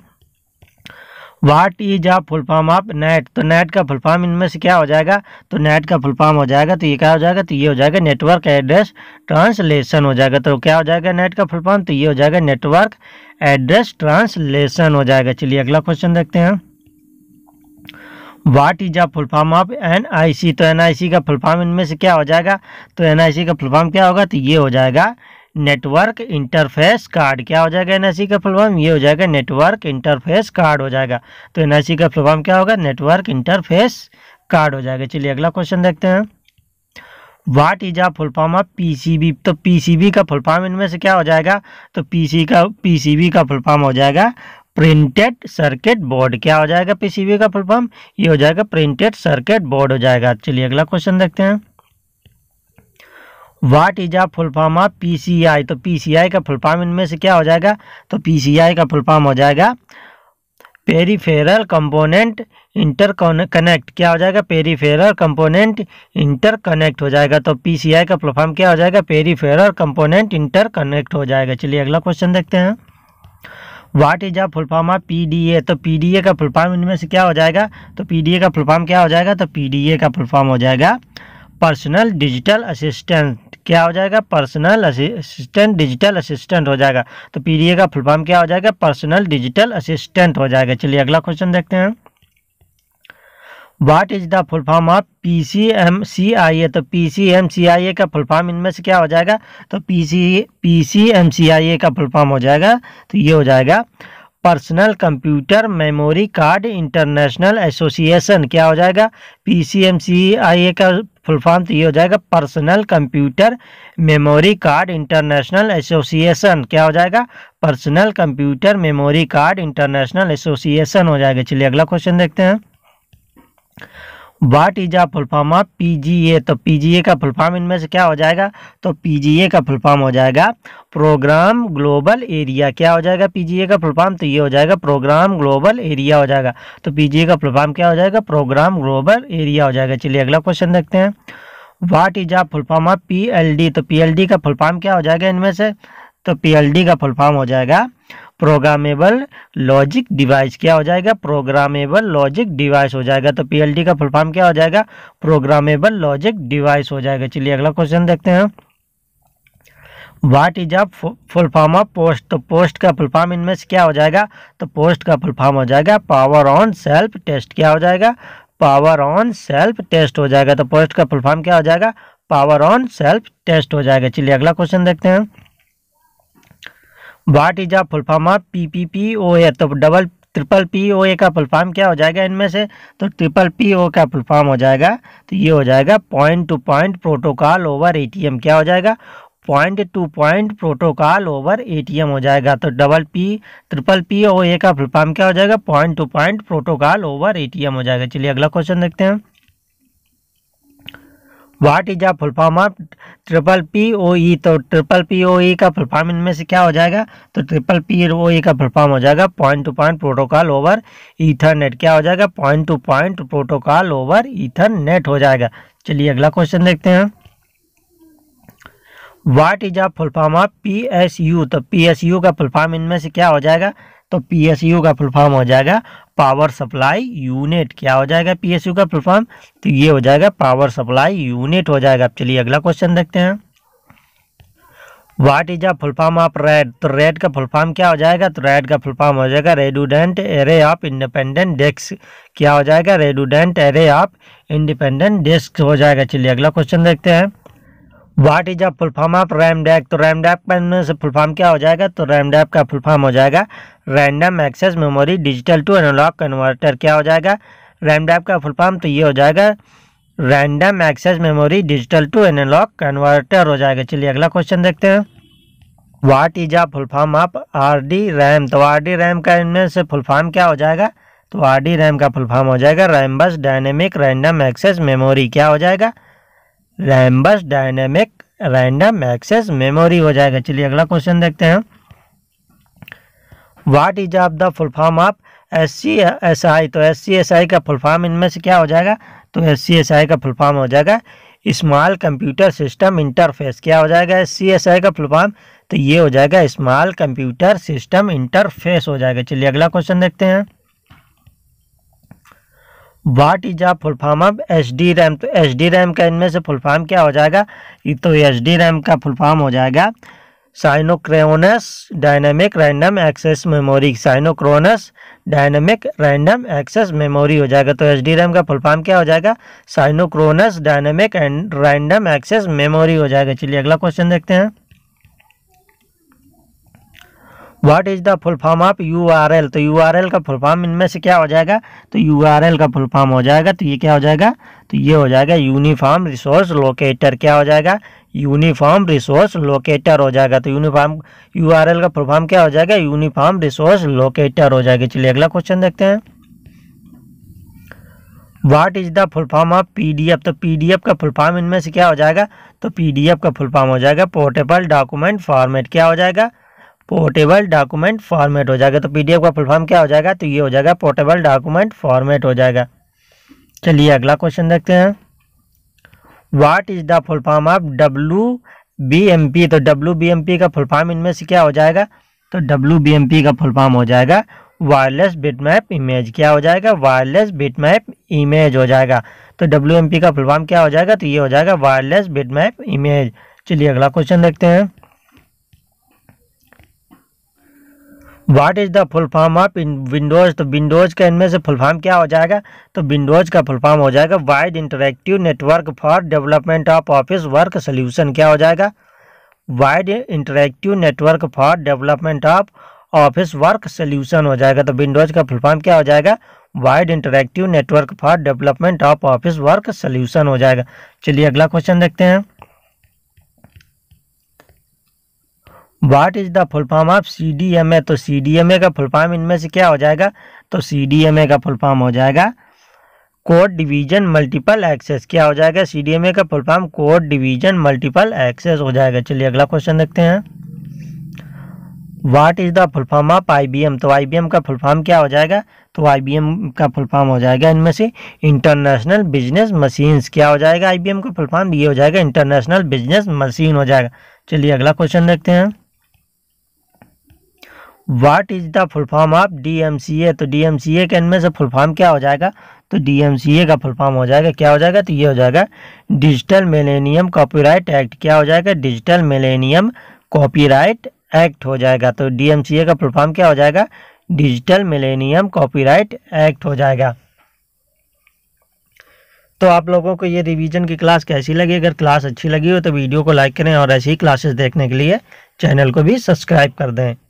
what is a full form of net तो नेट का फुल फॉर्म इनमें से क्या हो जाएगा तो नेट का फुल फॉर्म हो जाएगा तो ये क्या हो जाएगा तो ये हो जाएगा नेटवर्क एड्रेस ट्रांसलेशन हो जाएगा तो क्या हो जाएगा नेट का फुल फॉर्म तो ये हो जाएगा नेटवर्क एड्रेस ट्रांसलेशन हो जाएगा चलिए अगला क्वेश्चन देखते हैं what is a full of N I C तो एन आई सी का फुल फॉर्म इनमें से क्या हो जाएगा तो एन आई सी का फुलफार्म क्या होगा तो ये हो जाएगा नेटवर्क इंटरफेस कार्ड क्या हो जाएगा एनआईसी का फुलफार्म ये हो जाएगा नेटवर्क इंटरफेस कार्ड हो जाएगा तो एनआईसी का फुलफार्म क्या होगा नेटवर्क इंटरफेस कार्ड हो जाएगा चलिए अगला क्वेश्चन देखते हैं what is a full P of PCB तो पीसीबी का फुल फॉर्म इनमें से क्या हो जाएगा तो पीसी का पीसीबी का फुलफार्म हो जाएगा प्रिंटेड सर्किट बोर्ड क्या हो जाएगा पीसीबी का फुल फॉर्म ये हो जाएगा प्रिंटेड सर्किट बोर्ड हो जाएगा चलिए अगला क्वेश्चन देखते हैं what is a full form of PCI तो पीसीआई का फुल फॉर्म इनमें से क्या हो जाएगा तो पीसीआई का फुल फॉर्म हो जाएगा पेरीफेरल कंपोनेंट इंटर कनेक्ट क्या हो जाएगा पेरीफेरल कंपोनेंट इंटर कनेक्ट हो जाएगा तो पीसीआई का फुल फॉर्म क्या हो जाएगा पेरीफेरल कंपोनेंट इंटर कनेक्ट हो जाएगा चलिए अगला क्वेश्चन देखते हैं what is a of P D PDA तो पीडीए का फुलफॉर्म इनमें से क्या हो जाएगा तो पीडीए का फुल फॉर्म क्या हो जाएगा तो पीडीए का फुलफॉर्म हो जाएगा पर्सनल डिजिटल असिस्टेंट क्या हो जाएगा पर्सनल असिस्टेंट डिजिटल असिस्टेंट हो जाएगा तो पीडीए का फुल फॉर्म क्या हो जाएगा पर्सनल डिजिटल असिस्टेंट हो जाएगा चलिए अगला क्वेश्चन देखते हैं what is the full form of P C M C I A तो P C M C I A का फुल फॉर्म इनमें से क्या हो जाएगा तो P C P C M C I A का फुल फॉर्म हो जाएगा तो ये हो जाएगा personal computer memory card international association क्या हो जाएगा P C M C I A का फुल फॉर्म तो ये हो जाएगा personal computer memory card international association क्या हो जाएगा personal computer memory card international association हो जाएगा चलिए अगला क्वेश्चन देखते हैं what is a full form of A तो पीजीए का फुलफॉर्म इनमें से क्या हो जाएगा तो पी जी ए का फुलफॉर्म हो जाएगा प्रोग्राम ग्लोबल एरिया क्या हो जाएगा पीजीए का फुलफॉर्म तो ये हो जाएगा प्रोग्राम ग्लोबल एरिया हो जाएगा तो पीजीए का फुलफॉर्म क्या हो जाएगा प्रोग्राम ग्लोबल एरिया हो जाएगा चलिए अगला क्वेश्चन देखते हैं what is a full form of P तो पी एल डी का फुलफॉर्म क्या हो जाएगा इनमें से तो पी एल डी का फुलफॉर्म हो जाएगा प्रोग्रामेबल लॉजिक डिवाइस क्या हो जाएगा प्रोग्रामेबल लॉजिक डिवाइस हो जाएगा तो पी का फुल फॉर्म क्या हो जाएगा प्रोग्रामेबल लॉजिक डिवाइस हो जाएगा चलिए अगला क्वेश्चन देखते हैं what is a full form of POST तो पोस्ट का फुल फॉर्म इनमें से क्या हो जाएगा तो पोस्ट का फुल फॉर्म हो जाएगा पावर ऑन सेल्फ टेस्ट क्या हो जाएगा पावर ऑन सेल्फ टेस्ट हो जाएगा तो पोस्ट का फुल फॉर्म क्या हो जाएगा पावर ऑन सेल्फ टेस्ट हो जाएगा चलिए अगला क्वेश्चन देखते हैं what is a full form of P P P O A तो double triple P O A का फुल फॉर्म क्या हो जाएगा इनमें से तो ट्रिपल पी ओ का फुल फॉर्म हो जाएगा तो ये हो जाएगा point to point protocol over A T M क्या हो जाएगा point to point protocol over A T M हो जाएगा तो double P triple P O A का फुल फॉर्म क्या हो जाएगा point to point protocol over A T M हो जाएगा चलिए अगला क्वेश्चन देखते हैं what is a full form of triple P O E तो ट्रिपल पी ओ ई का फुल फॉर्म इनमें से क्या हो जाएगा तो ट्रिपल पी ओ ई का फुल फॉर्म हो जाएगा point to point protocol over ethernet क्या हो जाएगा point to point protocol over ethernet हो जाएगा चलिए अगला क्वेश्चन देखते हैं what is a full form of P S U तो पी एस यू का फुल फॉर्म इनमें से क्या हो जाएगा तो पीएसयू का फुल फॉर्म हो जाएगा पावर सप्लाई यूनिट क्या हो जाएगा पीएसयू का फुल फॉर्म तो ये हो जाएगा पावर सप्लाई यूनिट हो जाएगा चलिए अगला क्वेश्चन देखते हैं what is a full form of RAID तो रेड का फुल फॉर्म क्या हो जाएगा तो रेड का फुल फॉर्म हो जाएगा redundant array of independent disk क्या हो जाएगा redundant array of independent disk हो जाएगा चलिए अगला क्वेश्चन देखते हैं what is a full form of RAMDAC तो रैमडैक पहनने से फुल फॉर्म क्या हो जाएगा तो रैमडैक का फुल फॉर्म हो जाएगा random access memory digital to analog converter क्या हो जाएगा रैमडैक का फुल फॉर्म तो ये हो जाएगा random access memory digital to analog converter हो जाएगा चलिए अगला क्वेश्चन देखते हैं what is a full form of R D RAM तो आर डी रैम का इनमें से फुल फॉर्म क्या हो जाएगा तो आर डी रैम का फुल फॉर्म हो जाएगा रैम बस डायनेमिक रैंडम एक्सेस मेमोरी क्या हो जाएगा Rambus dynamic random access memory हो जाएगा चलिए अगला क्वेश्चन देखते हैं what is of the full form of S C S I तो एस सी एस आई का फुल फॉर्म इनमें से क्या हो जाएगा तो एस सी एस आई का फुल फॉर्म हो जाएगा स्मॉल कंप्यूटर सिस्टम इंटरफेस क्या हो जाएगा एस सी एस आई का फुल फॉर्म तो ये हो जाएगा स्मॉल कंप्यूटर सिस्टम इंटरफेस हो जाएगा चलिए अगला क्वेश्चन देखते हैं what is a full form of H D RAM तो एच डी रैम का इनमें से फुल फॉर्म क्या हो जाएगा ये तो एच डी रैम का फुल फॉर्म हो जाएगा synchronous dynamic random access memory synchronous dynamic random access memory हो जाएगा तो एच डी रैम का फुल फॉर्म क्या हो जाएगा synchronous dynamic and random access memory हो जाएगा चलिए अगला क्वेश्चन देखते हैं what is the full form of U R L तो यू आर एल का फुल फॉर्म इनमें से क्या हो जाएगा तो यू आर एल का फुल फॉर्म हो जाएगा तो ये क्या हो जाएगा तो ये हो जाएगा यूनिफॉर्म रिसोर्स लोकेटर क्या हो जाएगा यूनिफॉर्म रिसोर्स लोकेटर हो जाएगा तो यूनिफॉर्म यू आर एल का फुल फॉर्म क्या हो जाएगा यूनिफॉर्म रिसोर्स लोकेटर हो जाएगा चलिए अगला क्वेश्चन देखते हैं what is the full form of F तो एफ का फुल फॉर्म इनमें से क्या हो जाएगा तो एफ का फुल फॉर्म हो जाएगा पोर्टेबल डॉक्यूमेंट फॉर्मेट क्या हो जाएगा पोर्टेबल डॉक्यूमेंट फॉर्मेट हो जाएगा तो पीडीएफ का फुल फॉर्म क्या हो जाएगा तो ये हो जाएगा पोर्टेबल डॉक्यूमेंट फॉर्मेट हो जाएगा चलिए अगला क्वेश्चन देखते हैं what is the full form of W B M P तो डब्ल्यू बी एम पी का फुल फॉर्म इनमें से क्या हो जाएगा तो डब्ल्यू बी एम पी का फुल फॉर्म हो जाएगा वायरलेस बिट मैप इमेज क्या हो जाएगा वायरलेस बिट मैप इमेज हो जाएगा तो डब्ल्यू एम पी का फुल फॉर्म क्या हो जाएगा तो ये हो जाएगा वायरलेस बिट मैप इमेज चलिए अगला क्वेश्चन देखते हैं what is the full form of Windows तो विंडोज़ का इनमें से फुल फॉर्म क्या हो जाएगा तो विंडोज़ का फुल फॉर्म हो जाएगा wide interactive network for development of office work solution क्या हो जाएगा wide interactive network for development of office work solution हो जाएगा तो विंडोज़ का फुल फॉर्म क्या हो जाएगा wide interactive network for development of office work solution हो जाएगा चलिए अगला क्वेश्चन देखते हैं what is the full form of C D M A तो सी डी एम ए का फुल फॉर्म इनमें से क्या हो जाएगा तो सी डी एम ए का फुल फॉर्म हो जाएगा कोड डिवीजन मल्टीपल एक्सेस क्या हो जाएगा सी डी एम ए का full form code division multiple access हो जाएगा चलिए अगला क्वेश्चन देखते हैं what is the full form of I B M तो आई बी एम का फुल फॉर्म क्या हो जाएगा तो आई बी एम का फुल फॉर्म हो जाएगा इनमें से इंटरनेशनल बिजनेस मशीन्स क्या हो जाएगा आई बी एम का फुल फॉर्म ये हो जाएगा इंटरनेशनल बिजनेस मशीन हो जाएगा चलिए अगला क्वेश्चन देखते हैं what is the full form of D M C A तो डी एम सी ए के इनमें से फुल फॉर्म क्या हो जाएगा तो डी एम सी ए का फुल फॉर्म हो जाएगा क्या हो जाएगा तो ये हो जाएगा डिजिटल मिलेनियम कॉपीराइट एक्ट क्या हो जाएगा डिजिटल मिलेनियम कॉपीराइट एक्ट हो जाएगा तो डी एम सी ए का फुल फॉर्म क्या हो जाएगा डिजिटल मिलेनियम कॉपीराइट एक्ट हो जाएगा तो आप लोगों को ये रिवीजन की क्लास कैसी लगी अगर क्लास अच्छी लगी हो तो वीडियो को लाइक करें और ऐसी ही क्लासेस देखने के लिए चैनल को भी सब्सक्राइब कर दें